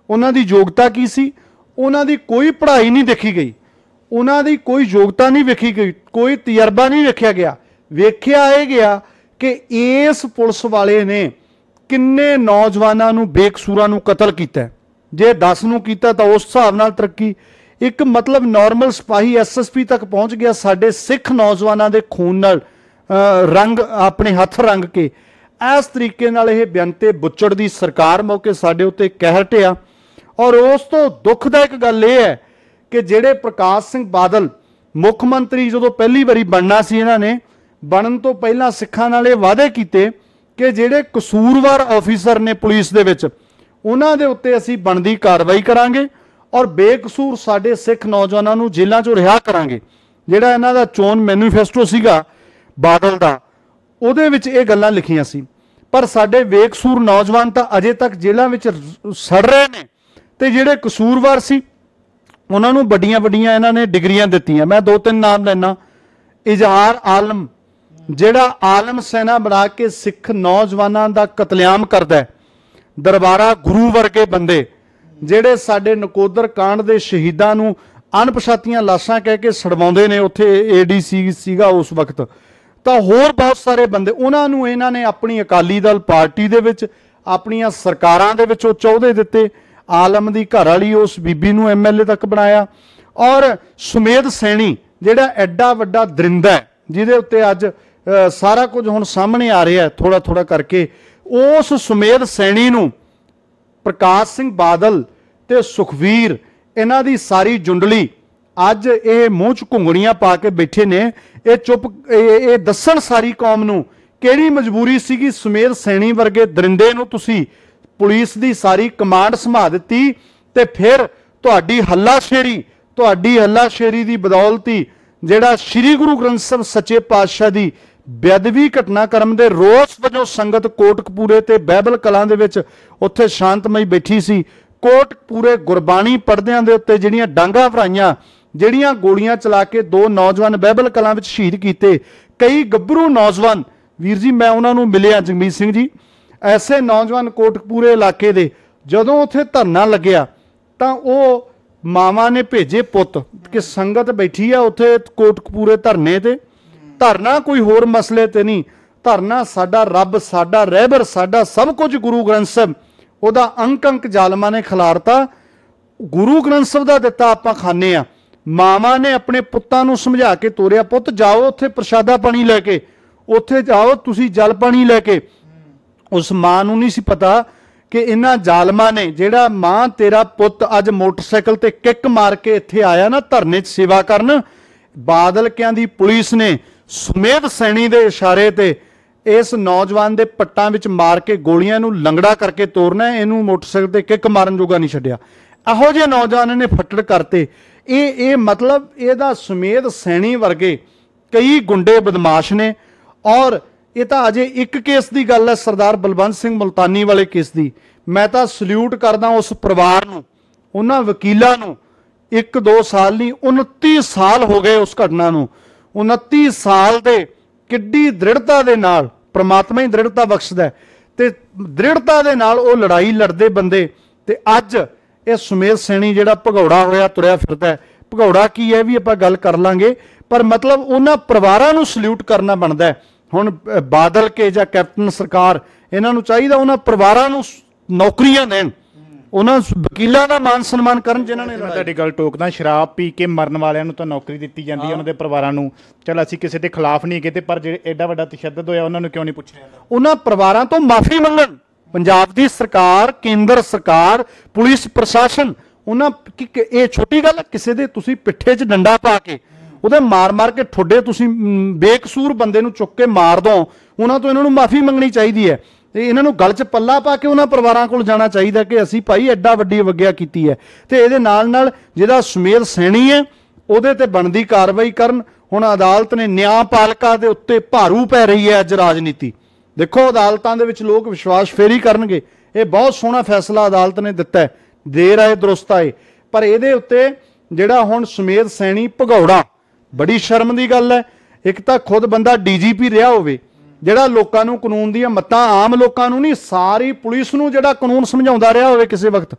ਉਹਨਾਂ ਦੀ ਯੋਗਤਾ ਕੀ ਸੀ ਉਹਨਾਂ ਦੀ ਕੋਈ ਪੜ੍ਹਾਈ ਨਹੀਂ ਦੇਖੀ ਗਈ ਉਹਨਾਂ ਦੀ ਕੋਈ ਯੋਗਤਾ ਨਹੀਂ ਵੇਖੀ ਗਈ ਕੋਈ ਤਜਰਬਾ ਨਹੀਂ ਵੇਖਿਆ ਗਿਆ ਵੇਖਿਆ ਇਹ ਗਿਆ ਕਿ ਇਸ ਪੁਲਿਸ ਵਾਲੇ ਨੇ ਕਿੰਨੇ ਨੌਜਵਾਨਾਂ ਨੂੰ ਬੇਕਸੂਰਾਂ ਨੂੰ ਕਤਲ ਕੀਤਾ ਜੇ 10 ਨੂੰ ਕੀਤਾ ਤਾਂ ਉਸ ਹਿਸਾਬ ਨਾਲ ਤਰੱਕੀ ਇੱਕ ਮਤਲਬ ਨਾਰਮਲ ਸਿਪਾਹੀ ਐਸਐਸਪੀ ਤੱਕ ਪਹੁੰਚ ਗਿਆ ਸਾਡੇ ਸਿੱਖ ਨੌਜਵਾਨਾਂ ਦੇ ਖੂਨ ਨਾਲ ਰੰਗ ਆਪਣੇ ਹੱਥ ਰੰਗ ਕੇ ਇਸ ਤਰੀਕੇ ਨਾਲ ਇਹ ਬਿਆਨਤੇ ਬੁੱਚੜ ਦੀ ਸਰਕਾਰ ਮੌਕੇ ਸਾਡੇ ਉੱਤੇ ਕਹਿਰ ਟਿਆ ਔਰ ਉਸ ਤੋਂ ਦੁੱਖਦਾਇਕ ਗੱਲ ਇਹ ਹੈ ਕਿ ਜਿਹੜੇ ਪ੍ਰਕਾਸ਼ ਸਿੰਘ ਬਾਦਲ ਮੁੱਖ ਮੰਤਰੀ ਜਦੋਂ ਪਹਿਲੀ ਵਾਰੀ ਬਣਨਾ ਸੀ ਇਹਨਾਂ ਨੇ ਬਣਨ ਤੋਂ ਪਹਿਲਾਂ ਸਿੱਖਾਂ ਨਾਲ ਇਹ ਵਾਅਦੇ ਕੀਤੇ ਕਿ ਜਿਹੜੇ ਕਸੂਰਵਾਰ ਆਫੀਸਰ ਨੇ ਪੁਲਿਸ ਦੇ ਵਿੱਚ ਉਹਨਾਂ ਦੇ ਉੱਤੇ ਅਸੀਂ ਬਣਦੀ ਕਾਰਵਾਈ ਕਰਾਂਗੇ ਔਰ ਬੇਕਸੂਰ ਸਾਡੇ ਸਿੱਖ ਨੌਜਵਾਨਾਂ ਨੂੰ ਜੇਲ੍ਹਾਂ 'ਚੋਂ ਰਿਹਾ ਕਰਾਂਗੇ ਜਿਹੜਾ ਇਹਨਾਂ ਦਾ ਚੋਣ ਮੈਨੀਫੈਸਟੋ ਸੀਗਾ ਬਾਦਲ ਦਾ ਉਹਦੇ ਵਿੱਚ ਇਹ ਗੱਲਾਂ ਲਿਖੀਆਂ ਸੀ ਪਰ ਸਾਡੇ ਬੇਕਸੂਰ ਨੌਜਵਾਨ ਤਾਂ ਅਜੇ ਤੱਕ ਜੇਲ੍ਹਾਂ ਵਿੱਚ ਸੜ ਰਹੇ ਨੇ ਤੇ ਜਿਹੜੇ ਕਸੂਰਵਾਰ ਸੀ ਉਹਨਾਂ ਨੂੰ ਵੱਡੀਆਂ ਵੱਡੀਆਂ ਇਹਨਾਂ ਨੇ ਡਿਗਰੀਆਂ ਦਿੱਤੀਆਂ ਮੈਂ ਦੋ ਤਿੰਨ ਨਾਮ ਲੈਣਾ ਇਜ਼ਹਾਰ ਆਲਮ ਜਿਹੜਾ ਆਲਮ ਸੈਨਾ ਬਣਾ ਕੇ ਸਿੱਖ ਨੌਜਵਾਨਾਂ ਦਾ ਕਤਲੇਆਮ ਕਰਦਾ ਦਰਬਾਰਾ ਗੁਰੂ ਵਰਗੇ ਬੰਦੇ ਜਿਹੜੇ ਸਾਡੇ ਨਕੋਦਰ ਕਾਂਡ ਦੇ ਸ਼ਹੀਦਾਂ ਨੂੰ ਅਣਪਛਾਤੀਆਂ ਲਾਸ਼ਾਂ ਕਹਿ ਕੇ ਸੜਵਾਉਂਦੇ ਨੇ ਉੱਥੇ ਏਡੀਸੀ ਸੀਗਾ ਉਸ ਵਕਤ ਤਾਂ ਹੋਰ ਬਹੁਤ ਸਾਰੇ ਬੰਦੇ ਉਹਨਾਂ ਨੂੰ ਇਹਨਾਂ ਨੇ ਆਪਣੀ ਅਕਾਲੀ ਦਲ ਪਾਰਟੀ ਦੇ ਵਿੱਚ ਆਪਣੀਆਂ ਸਰਕਾਰਾਂ ਦੇ ਵਿੱਚ ਉਹ ਚੌਧੇ ਦਿੱਤੇ ਆਲਮ ਦੀ ਘਰ ਵਾਲੀ ਉਸ ਬੀਬੀ ਨੂੰ ਐਮਐਲਏ ਤੱਕ ਬਣਾਇਆ ਔਰ ਸੁਮੇਧ ਸੈਣੀ ਜਿਹੜਾ ਐਡਾ ਵੱਡਾ ਦਰਿੰਦਾ ਜਿਹਦੇ ਉੱਤੇ ਅੱਜ ਸਾਰਾ ਕੁਝ ਹੁਣ ਸਾਹਮਣੇ ਆ ਰਿਹਾ ਥੋੜਾ ਥੋੜਾ ਕਰਕੇ ਉਸ ਸੁਮੇਧ ਸੈਣੀ ਨੂੰ ਪ੍ਰਕਾਸ਼ ਸਿੰਘ ਬਾਦਲ ਤੇ ਸੁਖਵੀਰ ਇਹਨਾਂ ਦੀ ਸਾਰੀ ਜੁੰਡਲੀ ਅੱਜ ਇਹ ਮੂੰਹ ਚ ਘੁੰਗਣੀਆਂ ਪਾ ਕੇ ਬੈਠੇ ਨੇ ਇਹ ਚੁੱਪ ਇਹ ਦੱਸਣ ਸਾਰੀ ਕੌਮ ਨੂੰ ਕਿਹੜੀ ਮਜਬੂਰੀ ਸੀਗੀ ਸੁਮੇਧ ਸੈਣੀ ਵਰਗੇ ਦਰਿੰਦੇ ਨੂੰ ਤੁਸੀਂ ਪੁਲਿਸ ਦੀ ਸਾਰੀ ਕਮਾਂਡ ਸੰਭਾ ਦਿੱਤੀ ਤੇ ਫਿਰ ਤੁਹਾਡੀ ਹੱਲਾਸ਼ੇਰੀ ਤੁਹਾਡੀ ਹੱਲਾਸ਼ੇਰੀ ਦੀ ਬਦੌਲਤੀ ਜਿਹੜਾ ਸ੍ਰੀ ਗੁਰੂ ਗ੍ਰੰਥ ਸਾਹਿਬ ਸੱਚੇ ਪਾਤਸ਼ਾਹ ਦੀ ਬੇਅਦਬੀ ਘਟਨਾਕ੍ਰਮ ਦੇ ਰੋਸ ਵਜੋਂ ਸੰਗਤ ਕੋਟਕਪੂਰੇ ਤੇ ਬਹਿਬਲ ਕਲਾਂ ਦੇ ਵਿੱਚ ਉੱਥੇ ਸ਼ਾਂਤਮਈ ਬੈਠੀ ਸੀ ਕੋਟਕਪੂਰੇ ਗੁਰਬਾਣੀ ਪੜਦਿਆਂ ਦੇ ਉੱਤੇ ਜਿਹੜੀਆਂ ਡਾਂਗਾ ਭਰਾਈਆਂ ਜਿਹੜੀਆਂ ਗੋਲੀਆਂ ਚਲਾ ਕੇ ਦੋ ਨੌਜਵਾਨ ਬਹਿਬਲ ਕਲਾਂ ਵਿੱਚ ਸ਼ਹੀਦ ਕੀਤੇ ਕਈ ਗੱਭਰੂ ਨੌਜਵਾਨ ਵੀਰ ਜੀ ਮੈਂ ਉਹਨਾਂ ਨੂੰ ਮਿਲਿਆ ਜਗਮੀਤ ਸਿੰਘ ਜੀ ਐਸੇ ਨੌਜਵਾਨ ਕੋਟਕਪੂਰੇ ਇਲਾਕੇ ਦੇ ਜਦੋਂ ਉੱਥੇ ਧਰਨਾ ਲੱਗਿਆ ਤਾਂ ਉਹ ਮਾਵਾ ਨੇ ਭੇਜੇ ਪੁੱਤ ਕਿ ਸੰਗਤ ਬੈਠੀ ਆ ਉੱਥੇ ਕੋਟਕਪੂਰੇ ਧਰਨੇ ਤੇ ਧਰਨਾ ਕੋਈ ਹੋਰ ਮਸਲੇ ਤੇ ਨਹੀਂ ਧਰਨਾ ਸਾਡਾ ਰੱਬ ਸਾਡਾ ਰਹਿਬਰ ਸਾਡਾ ਸਭ ਕੁਝ ਗੁਰੂ ਗ੍ਰੰਥ ਸਾਹਿਬ ਉਹਦਾ ਅੰਕ ਅੰਕ ਜ਼ਾਲਮਾਂ ਨੇ ਖਿਲਾਰਤਾ ਗੁਰੂ ਗ੍ਰੰਥ ਸਾਹਿਬ ਦਾ ਦਿੱਤਾ ਆਪਾਂ ਖਾਣੇ ਆ ਮਾਮਾ ਨੇ ਆਪਣੇ ਪੁੱਤਾਂ ਨੂੰ ਸਮਝਾ ਕੇ ਤੋਰਿਆ ਪੁੱਤ ਜਾਓ ਉੱਥੇ ਪ੍ਰਸ਼ਾਦਾ ਪਾਣੀ ਲੈ ਕੇ ਉੱਥੇ ਜਾਓ ਤੁਸੀਂ ਜਲ ਪਾਣੀ ਲੈ ਕੇ ਉਸ ਮਾਂ ਨੂੰ ਨਹੀਂ ਸੀ ਪਤਾ ਕਿ ਇਹਨਾਂ ਜ਼ਾਲਮਾਂ ਨੇ ਜਿਹੜਾ ਮਾਂ ਤੇਰਾ ਪੁੱਤ ਅੱਜ ਮੋਟਰਸਾਈਕਲ ਤੇ ਕਿੱਕ ਮਾਰ ਕੇ ਇੱਥੇ ਆਇਆ ਨਾ ਧਰਨੇ 'ਚ ਸੇਵਾ ਕਰਨ ਬਾਦਲਕਿਆਂ ਦੀ ਪੁਲਿਸ ਨੇ ਸੁਮੇਧ ਸੈਣੀ ਦੇ ਇਸ਼ਾਰੇ ਤੇ ਇਸ ਨੌਜਵਾਨ ਦੇ ਪੱਟਾਂ ਵਿੱਚ ਮਾਰ ਕੇ ਗੋਲੀਆਂ ਨੂੰ ਲੰਗੜਾ ਕਰਕੇ ਤੋੜਨਾ ਇਹਨੂੰ ਮੋਟਰਸਾਈਕਲ ਤੇ ਕਿੱਕ ਮਾਰਨ ਜੋਗਾ ਨਹੀਂ ਛੱਡਿਆ ਇਹੋ ਜਿਹੇ ਨੌਜਵਾਨ ਨੇ ਫੱਟੜ ਕਰਤੇ ਇਹ ਇਹ ਮਤਲਬ ਇਹਦਾ ਸੁਮੇਧ ਸੈਣੀ ਵਰਗੇ ਕਈ ਗੁੰਡੇ ਬਦਮਾਸ਼ ਨੇ ਔਰ ਇਹ ਤਾਂ ਅਜੇ ਇੱਕ ਕੇਸ ਦੀ ਗੱਲ ਹੈ ਸਰਦਾਰ ਬਲਵੰਤ ਸਿੰਘ ਮਲਤਾਨੀ ਵਾਲੇ ਕੇਸ ਦੀ ਮੈਂ ਤਾਂ ਸਲੂਟ ਕਰਦਾ ਉਸ ਪਰਿਵਾਰ ਨੂੰ ਉਹਨਾਂ ਵਕੀਲਾਂ ਨੂੰ 1-2 ਸਾਲ ਨਹੀਂ 29 ਸਾਲ ਹੋ ਗਏ ਉਸ ਘਟਨਾ ਨੂੰ 29 ਸਾਲ ਦੇ ਕਿੱਡੀ ਦ੍ਰਿੜਤਾ ਦੇ ਨਾਲ ਪ੍ਰਮਾਤਮਾ ਹੀ ਦ੍ਰਿੜਤਾ ਬਖਸ਼ਦਾ ਤੇ ਦ੍ਰਿੜਤਾ ਦੇ ਨਾਲ ਉਹ ਲੜਾਈ ਲੜਦੇ ਬੰਦੇ ਤੇ ਅੱਜ ਇਹ ਸੁਮੇਲ ਸੈਣੀ ਜਿਹੜਾ ਭਗੌੜਾ ਹੋਇਆ ਤੁਰਿਆ ਫਿਰਦਾ ਭਗੌੜਾ ਕੀ ਹੈ ਵੀ ਆਪਾਂ ਗੱਲ ਕਰ ਲਾਂਗੇ ਪਰ ਮਤਲਬ ਉਹਨਾਂ ਪਰਿਵਾਰਾਂ ਨੂੰ ਸਲੂਟ ਕਰਨਾ ਬਣਦਾ ਹੁਣ ਬਾਦਲ ਕੇ ਜਾਂ ਕੈਪਟਨ ਸਰਕਾਰ ਇਹਨਾਂ ਨੂੰ ਚਾਹੀਦਾ ਉਹਨਾਂ ਪਰਿਵਾਰਾਂ ਨੂੰ ਨੌਕਰੀਆਂ ਦੇਣ ਉਹਨਾਂ ਵਕੀਲਾਂ ਦਾ ਮਾਨ ਸਨਮਾਨ ਕਰਨ ਜਿਨ੍ਹਾਂ ਨੇ ਮੈਂ ਤੁਹਾਡੀ ਗੱਲ ਟੋਕਦਾ ਸ਼ਰਾਬ ਪੀ ਕੇ ਮਰਨ ਵਾਲਿਆਂ ਨੂੰ ਤਾਂ ਨੌਕਰੀ ਦਿੱਤੀ ਜਾਂਦੀ ਹੈ ਉਹਨਾਂ ਦੇ ਪਰਿਵਾਰਾਂ ਨੂੰ ਚਲ ਅਸੀਂ ਕਿਸੇ ਦੇ ਖਿਲਾਫ ਨਹੀਂ ਕਿਤੇ ਤੇ ਪਰ ਜਿਹੜੇ ਐਡਾ ਵੱਡਾ ਤਸ਼ੱਦਦ ਹੋਇਆ ਉਹਨਾਂ ਨੂੰ ਕਿਉਂ ਨਹੀਂ ਪੁੱਛ ਰਿਹਾ ਉਹਨਾਂ ਪਰਿਵਾਰਾਂ ਤੋਂ ਮਾਫੀ ਮੰਗਣ ਪੰਜਾਬ ਦੀ ਸਰਕਾਰ ਕੇਂਦਰ ਸਰਕਾਰ ਪੁਲਿਸ ਪ੍ਰਸ਼ਾਸਨ ਉਹਨਾਂ ਕਿ ਇਹ ਛੋਟੀ ਗੱਲ ਕਿਸੇ ਦੇ ਤੁਸੀਂ ਪਿੱਠੇ 'ਚ ਡੰਡਾ ਪਾ ਕੇ ਉਹਦੇ ਮਾਰ-ਮਾਰ ਕੇ ਠੋਡੇ ਤੁਸੀਂ ਬੇਕਸੂਰ ਬੰਦੇ ਨੂੰ ਚੁੱਕ ਕੇ ਮਾਰ ਦੋ ਉਹਨਾਂ ਤੋਂ ਇਹਨਾਂ ਨੂੰ ਮਾਫੀ ਮੰਗਣੀ ਚਾਹੀਦੀ ਹੈ ਤੇ ਇਹਨਾਂ ਨੂੰ ਗਲ 'ਚ ਪੱਲਾ ਪਾ ਕੇ ਉਹਨਾਂ ਪਰਿਵਾਰਾਂ ਕੋਲ ਜਾਣਾ ਚਾਹੀਦਾ ਕਿ ਅਸੀਂ ਭਾਈ ਐਡਾ ਵੱਡੀ ਵਗਿਆ ਕੀਤੀ ਹੈ ਤੇ ਇਹਦੇ ਨਾਲ ਨਾਲ ਜਿਹਦਾ ਸੁਮੇਲ ਸੈਣੀ ਹੈ ਉਹਦੇ ਤੇ ਬਣਦੀ ਕਾਰਵਾਈ ਕਰਨ ਹੁਣ ਅਦਾਲਤ ਨੇ ਨਿਆਂ ਦੇ ਉੱਤੇ ਭਾਰੂ ਪੈ ਰਹੀ ਹੈ ਅੱਜ ਰਾਜਨੀਤੀ ਦੇਖੋ ਅਦਾਲਤਾਂ ਦੇ ਵਿੱਚ ਲੋਕ ਵਿਸ਼ਵਾਸ ਫੇਰੀ ਕਰਨਗੇ ਇਹ ਬਹੁਤ ਸੋਹਣਾ ਫੈਸਲਾ ਅਦਾਲਤ ਨੇ ਦਿੱਤਾ ਹੈ ਦੇਰ ਆਏ ਦਰੁਸਤ ਆਏ ਪਰ ਇਹਦੇ ਉੱਤੇ ਜਿਹੜਾ ਹੁਣ ਸੁਮੇਧ ਸੈਣੀ ਭਗੌੜਾ ਬੜੀ ਸ਼ਰਮ ਦੀ ਗੱਲ ਹੈ ਇੱਕ ਤਾਂ ਖੁਦ ਬੰਦਾ ਡੀਜੀਪੀ ਰਿਹਾ ਹੋਵੇ ਜਿਹੜਾ ਲੋਕਾਂ ਨੂੰ ਕਾਨੂੰਨ ਦੀਆਂ ਮੱਤਾਂ ਆਮ ਲੋਕਾਂ ਨੂੰ ਨਹੀਂ ਸਾਰੀ ਪੁਲਿਸ ਨੂੰ ਜਿਹੜਾ ਕਾਨੂੰਨ ਸਮਝਾਉਂਦਾ ਰਿਹਾ ਹੋਵੇ ਕਿਸੇ ਵਕਤ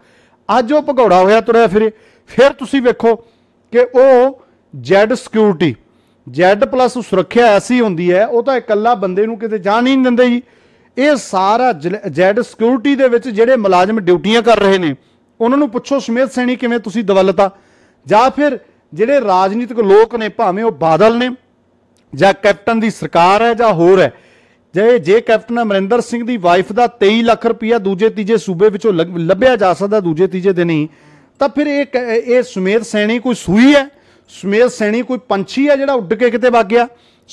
ਅੱਜ ਉਹ ਭਗੌੜਾ ਹੋਇਆ ਤੁਰਿਆ ਫਿਰੇ ਫਿਰ ਤੁਸੀਂ ਵੇਖੋ ਕਿ ਉਹ ਜੈਡ ਸਿਕਿਉਰਿਟੀ ਜੈਡ ਪਲੱਸ ਸੁਰੱਖਿਆ ਐਸੀ ਹੁੰਦੀ ਹੈ ਉਹ ਤਾਂ ਇਕੱਲਾ ਬੰਦੇ ਨੂੰ ਕਿਤੇ ਜਾਣ ਹੀ ਨਹੀਂ ਦਿੰਦੇ ਜੀ ਇਹ ਸਾਰਾ ਜੈਡ ਸਿਕਿਉਰਿਟੀ ਦੇ ਵਿੱਚ ਜਿਹੜੇ ਮੁਲਾਜ਼ਮ ਡਿਊਟੀਆਂ ਕਰ ਰਹੇ ਨੇ ਉਹਨਾਂ ਨੂੰ ਪੁੱਛੋ ਸਮੇਤ ਸੈਣੀ ਕਿਵੇਂ ਤੁਸੀਂ ਦਵਲਤਾ ਜਾਂ ਫਿਰ ਜਿਹੜੇ ਰਾਜਨੀਤਿਕ ਲੋਕ ਨੇ ਭਾਵੇਂ ਉਹ ਬਾਦਲ ਨੇ ਜਾਂ ਕੈਪਟਨ ਦੀ ਸਰਕਾਰ ਹੈ ਜਾਂ ਹੋਰ ਹੈ ਜੇ ਜੇ ਕੈਪਟਨ ਅਮਰਿੰਦਰ ਸਿੰਘ ਦੀ ਵਾਈਫ ਦਾ 23 ਲੱਖ ਰੁਪਇਆ ਦੂਜੇ ਤੀਜੇ ਸੂਬੇ ਵਿੱਚੋਂ ਲੱਭਿਆ ਜਾ ਸਕਦਾ ਦੂਜੇ ਤੀਜੇ ਦਿਨ ਹੀ ਤਾਂ ਫਿਰ ਇਹ ਇਹ ਸੁਮੇਤ ਸੈਣੀ ਕੋਈ ਸੂਈ ਹੈ ਸੁਮੇਤ ਸੈਣੀ ਕੋਈ ਪੰਛੀ ਹੈ ਜਿਹੜਾ ਉੱਡ ਕੇ ਕਿਤੇ ਵਗ ਗਿਆ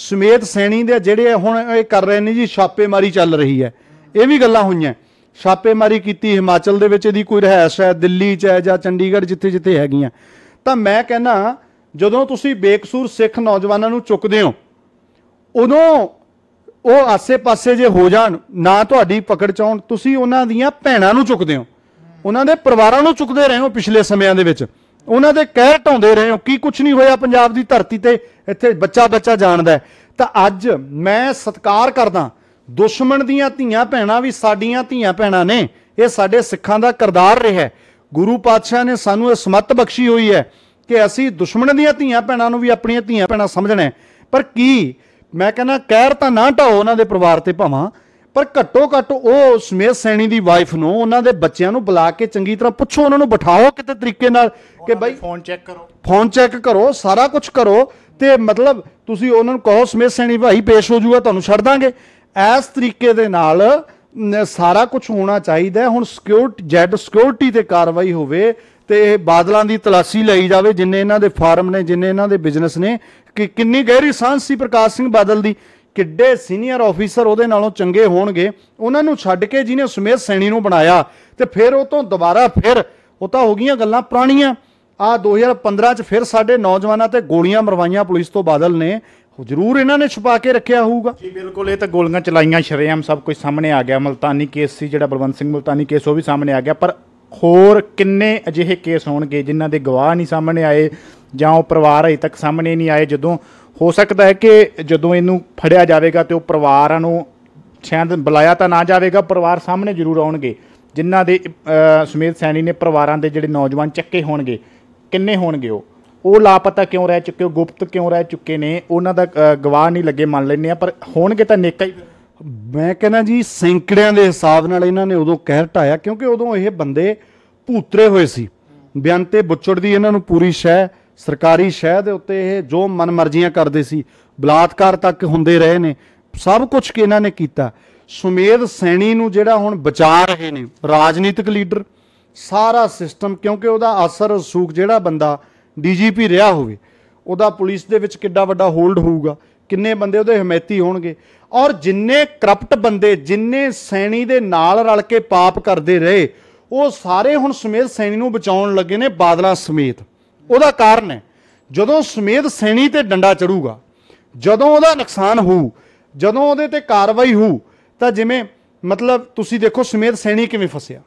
ਸੁਮੇਤ ਸੈਣੀ ਦੇ ਜਿਹੜੇ ਹੁਣ ਇਹ ਕਰ ਰਹੇ ਨੇ ਜੀ ਛਾਪੇਮਾਰੀ ਚੱਲ ਰਹੀ ਹੈ ਇਹ ਵੀ ਗੱਲਾਂ ਹੋਈਆਂ ਛਾਪੇਮਾਰੀ ਕੀਤੀ ਹਿਮਾਚਲ ਦੇ ਵਿੱਚ ਇਹਦੀ ਕੋਈ ਰਹਿਸ ਹੈ ਦਿੱਲੀ 'ਚ ਹੈ ਜਾਂ ਚੰਡੀਗੜ੍ਹ ਜਿੱਥੇ ਜਿੱਥੇ ਹੈਗੀਆਂ ਤਾਂ ਮੈਂ ਕਹਿੰਦਾ ਜਦੋਂ ਤੁਸੀਂ ਬੇਕਸੂਰ ਸਿੱਖ ਨੌਜਵਾਨਾਂ ਨੂੰ ਚੁੱਕਦੇ ਹੋ ਉਦੋਂ ਉਹ ਆਸੇ-ਪਾਸੇ ਜੇ ਹੋ ਜਾਣ ਨਾ ਤੁਹਾਡੀ ਪਕੜ ਚਾਉਣ ਤੁਸੀਂ ਉਹਨਾਂ ਦੀਆਂ ਭੈਣਾਂ ਨੂੰ ਚੁੱਕਦੇ ਹੋ ਉਹਨਾਂ ਦੇ ਪਰਿਵਾਰਾਂ ਨੂੰ ਚੁੱਕਦੇ ਰਹੇ ਹੋ ਪਿਛਲੇ ਸਮਿਆਂ ਦੇ ਵਿੱਚ ਉਹਨਾਂ ਦੇ ਕਹਿਰ ਢਾਉਂਦੇ ਰਹੇ ਹੋ ਕੀ ਕੁਝ ਨਹੀਂ ਹੋਇਆ ਪੰਜਾਬ ਦੀ ਧਰਤੀ ਤੇ ਇੱਥੇ ਬੱਚਾ ਬੱਚਾ ਜਾਣਦਾ ਤਾਂ ਅੱਜ ਮੈਂ ਸਤਿਕਾਰ ਕਰਦਾ ਦੁਸ਼ਮਣ ਦੀਆਂ ਧੀਆਂ ਭੈਣਾਂ ਵੀ ਸਾਡੀਆਂ ਧੀਆਂ ਭੈਣਾਂ ਨੇ ਇਹ ਸਾਡੇ ਸਿੱਖਾਂ ਦਾ ਕਰਦਾਰ ਰਿਹਾ ਗੁਰੂ ਪਾਤਸ਼ਾਹ ਨੇ ਸਾਨੂੰ ਇਹ ਸਮਤ ਬਖਸ਼ੀ ਹੋਈ ਹੈ ਕਿ ਅਸੀਂ ਦੁਸ਼ਮਣ ਦੀਆਂ ਧੀਆਂ ਭੈਣਾਂ ਨੂੰ ਵੀ ਆਪਣੀਆਂ ਧੀਆਂ ਭੈਣਾਂ ਸਮਝਣਾ ਹੈ ਪਰ ਕੀ ਮੈਂ ਕਹਿੰਦਾ ਕਹਿਰ ਤਾਂ ਨਾ ਢਾਓ ਉਹਨਾਂ ਦੇ ਪਰਿਵਾਰ ਤੇ ਭਾਵਾਂ ਪਰ ਘੱਟੋ ਘੱਟ ਉਹ ਸਮੇਤ ਸੈਣੀ ਦੀ ਵਾਈਫ ਨੂੰ ਉਹਨਾਂ ਦੇ ਬੱਚਿਆਂ ਨੂੰ ਬੁਲਾ ਕੇ ਚੰਗੀ ਤਰ੍ਹਾਂ ਪੁੱਛੋ ਉਹਨਾਂ ਨੂੰ ਬਿਠਾਓ ਕਿਤੇ ਤਰੀਕੇ ਨਾਲ ਕਿ ਬਾਈ ਫੋਨ ਚੈੱਕ ਕਰੋ ਫੋਨ ਚੈੱਕ ਕਰੋ ਸਾਰਾ ਕੁਝ ਕਰੋ ਤੇ ਮਤਲਬ ਤੁਸੀਂ ਉਹਨਾਂ ਨੂੰ ਕਹੋ ਸਮੇਤ ਸੈਣੀ ਭਾਈ ਪੇਸ਼ ਹੋ ਜਾਊਗਾ ਤੁਹਾਨੂੰ ਛੱਡ ਦਾਂਗੇ ਇਸ ਤਰੀਕੇ ਦੇ ਨਾਲ ਸਾਰਾ ਕੁਝ ਹੋਣਾ ਚਾਹੀਦਾ ਹੁਣ ਸਿਕਿਉਰਟੀ ਜੈਡ ਸਿਕਿਉਰਟੀ ਤੇ ਕਾਰਵਾਈ ਹੋਵੇ ਤੇ ਇਹ ਬਾਦਲਾਂ ਦੀ ਤਲਾਸ਼ੀ ਲਈ ਜਾਵੇ ਜਿੰਨੇ ਇਹਨਾਂ ਦੇ ਫਾਰਮ ਨੇ ਜਿੰਨੇ ਇਹਨਾਂ ਦੇ ਬਿਜ਼ਨਸ ਨੇ ਕਿ ਕਿੰਨੀ ਗਹਿਰੀ ਸਾਂਝ ਸੀ ਪ੍ਰਕਾਸ਼ ਸਿੰਘ ਬਾਦਲ ਦੀ ਕਿੱਡੇ ਸੀਨੀਅਰ ਆਫੀਸਰ ਉਹਦੇ ਨਾਲੋਂ ਚੰਗੇ ਹੋਣਗੇ ਉਹਨਾਂ ਨੂੰ ਛੱਡ ਕੇ ਜਿਹਨੇ ਸੁਮੇਧ ਸੈਣੀ ਨੂੰ ਬਣਾਇਆ ਤੇ ਫਿਰ ਉਹ ਤੋਂ ਦੁਬਾਰਾ ਫਿਰ ਉਹ ਤਾਂ ਹੋ ਗਈਆਂ ਗੱਲਾਂ ਪੁਰਾਣੀਆਂ ਆ 2015 ਚ ਫਿਰ ਸਾਡੇ ਨੌਜਵਾਨਾਂ ਤੇ ਗੋਲੀਆਂ ਮਰਵਾਈਆਂ ਪੁਲਿਸ ਤੋਂ ਬਾਦਲ ਨੇ ਜ਼ਰੂਰ ਇਹਨਾਂ ਨੇ ਛੁਪਾ ਕੇ ਰੱਖਿਆ ਹੋਊਗਾ ਜੀ ਬਿਲਕੁਲ ਇਹ ਤਾਂ ਗੋਲੀਆਂ ਚਲਾਈਆਂ ਸ਼ਰੇਆਮ ਸਭ ਕੁਝ ਸਾਹਮਣੇ ਆ ਗਿਆ ਮਲਤਾਨੀ ਕੇਸ ਸੀ ਜਿਹੜਾ ਬਲਵੰਤ ਸਿੰਘ ਮਲਤਾਨੀ ਕੇਸ ਉਹ ਵੀ ਸਾਹਮਣੇ ਆ ਗਿਆ ਪਰ ਹੋਰ ਕਿੰਨੇ ਅਜਿਹੇ ਕੇਸ ਹੋਣਗੇ ਜਿਨ੍ਹਾਂ ਦੇ ਗਵਾਹ ਨਹੀਂ ਸਾਹਮਣੇ ਆਏ ਜਾਂ ਉਹ ਪਰਿਵਾਰ ਅਜੇ ਤੱਕ ਸਾਹਮਣੇ ਨਹੀਂ ਆਏ ਜਦੋਂ ਹੋ ਸਕਦਾ ਹੈ ਕਿ ਜਦੋਂ ਇਹਨੂੰ ਫੜਿਆ ਜਾਵੇਗਾ ਤੇ ਉਹ ਪਰਿਵਾਰਾਂ ਨੂੰ ਸ਼ਾਇਦ ਬੁਲਾਇਆ ਤਾਂ ਨਾ ਜਾਵੇਗਾ ਪਰਿਵਾਰ ਸਾਹਮਣੇ ਜ਼ਰੂਰ ਆਉਣਗੇ ਜਿਨ੍ਹਾਂ ਦੇ ਸੁਮੇਤ ਸੈਣੀ ਨੇ ਪਰਿਵਾਰਾਂ ਦੇ ਜਿਹੜੇ ਨੌਜਵਾਨ ਚੱਕੇ ਹੋਣਗੇ ਕਿੰਨੇ ਹੋਣਗੇ ਉਹ ਉਹ ਲਾਪਤਾ ਕਿਉਂ ਰਹਿ ਚੁੱਕੇ ਉਹ ਗੁਪਤ ਕਿਉਂ ਰਹਿ ਚੁੱਕੇ ਨੇ ਉਹਨਾਂ ਦਾ ਗਵਾਹ ਨਹੀਂ ਲੱਗੇ ਮੰਨ ਲੈਨੇ ਆ ਪਰ ਹੋਣਗੇ ਤਾਂ ਨੇਕਾ ਹੀ ਮੈਂ ਕਹਿੰਦਾ ਜੀ ਸੈਂਕੜਿਆਂ ਦੇ ਹਿਸਾਬ ਨਾਲ ਇਹਨਾਂ ਨੇ ਉਦੋਂ ਕਹਿਰ ਟਾਇਆ ਕਿਉਂਕਿ ਉਦੋਂ ਇਹ ਬੰਦੇ ਭੂਤਰੇ ਹੋਏ ਸੀ ਬਿਆਨ ਤੇ ਬੁੱਚੜ ਦੀ ਇਹਨਾਂ ਨੂੰ ਪੂਰੀ ਸ਼ਹਿ ਸਰਕਾਰੀ ਸ਼ਹਿ ਦੇ ਉੱਤੇ ਇਹ ਜੋ ਮਨਮਰਜ਼ੀਆਂ ਕਰਦੇ ਸੀ ਬਲਾਤਕਾਰ ਤੱਕ ਹੁੰਦੇ ਰਹੇ ਨੇ ਸਭ ਕੁਝ ਕਿ ਇਹਨਾਂ ਨੇ ਕੀਤਾ ਸੁਮੇਧ ਸੈਣੀ ਨੂੰ ਜਿਹੜਾ ਹੁਣ ਬਚਾ ਰਹੇ ਨੇ ਰਾਜਨੀਤਿਕ ਲੀਡਰ ਸਾਰਾ ਸਿਸਟਮ ਕਿਉਂਕਿ ਉਹਦਾ ਅਸਰ ਸੂਖ ਜਿਹੜਾ ਬੰਦਾ ਡੀਜੀਪੀ ਰਿਹਾ ਹੋਵੇ ਉਹਦਾ ਪੁਲਿਸ ਦੇ ਵਿੱਚ ਕਿੱਡਾ ਵੱਡਾ ਹੋਲਡ ਹੋਊਗਾ ਕਿੰਨੇ ਬੰਦੇ ਉਹਦੇ ਹਮਾਇਤੀ ਹੋਣਗੇ ਔਰ ਜਿੰਨੇ ਕਰਪਟ ਬੰਦੇ ਜਿੰਨੇ ਸੈਣੀ ਦੇ ਨਾਲ ਰਲ ਕੇ ਪਾਪ ਕਰਦੇ ਰਹੇ ਉਹ ਸਾਰੇ ਹੁਣ ਸਮੇਤ ਸੈਣੀ ਨੂੰ ਬਚਾਉਣ ਲੱਗੇ ਨੇ ਬਾਦਲਾ ਸਮੇਤ ਉਹਦਾ ਕਾਰਨ ਹੈ ਜਦੋਂ ਸਮੇਤ ਸੈਣੀ ਤੇ ਡੰਡਾ ਚੜੂਗਾ ਜਦੋਂ ਉਹਦਾ ਨੁਕਸਾਨ ਹੋਊ ਜਦੋਂ ਉਹਦੇ ਤੇ ਕਾਰਵਾਈ ਹੋਊ ਤਾਂ ਜਿਵੇਂ ਮਤਲਬ ਤੁਸੀਂ ਦੇਖੋ ਸਮੇਤ ਸੈਣੀ ਕਿਵੇਂ ਫਸਿਆ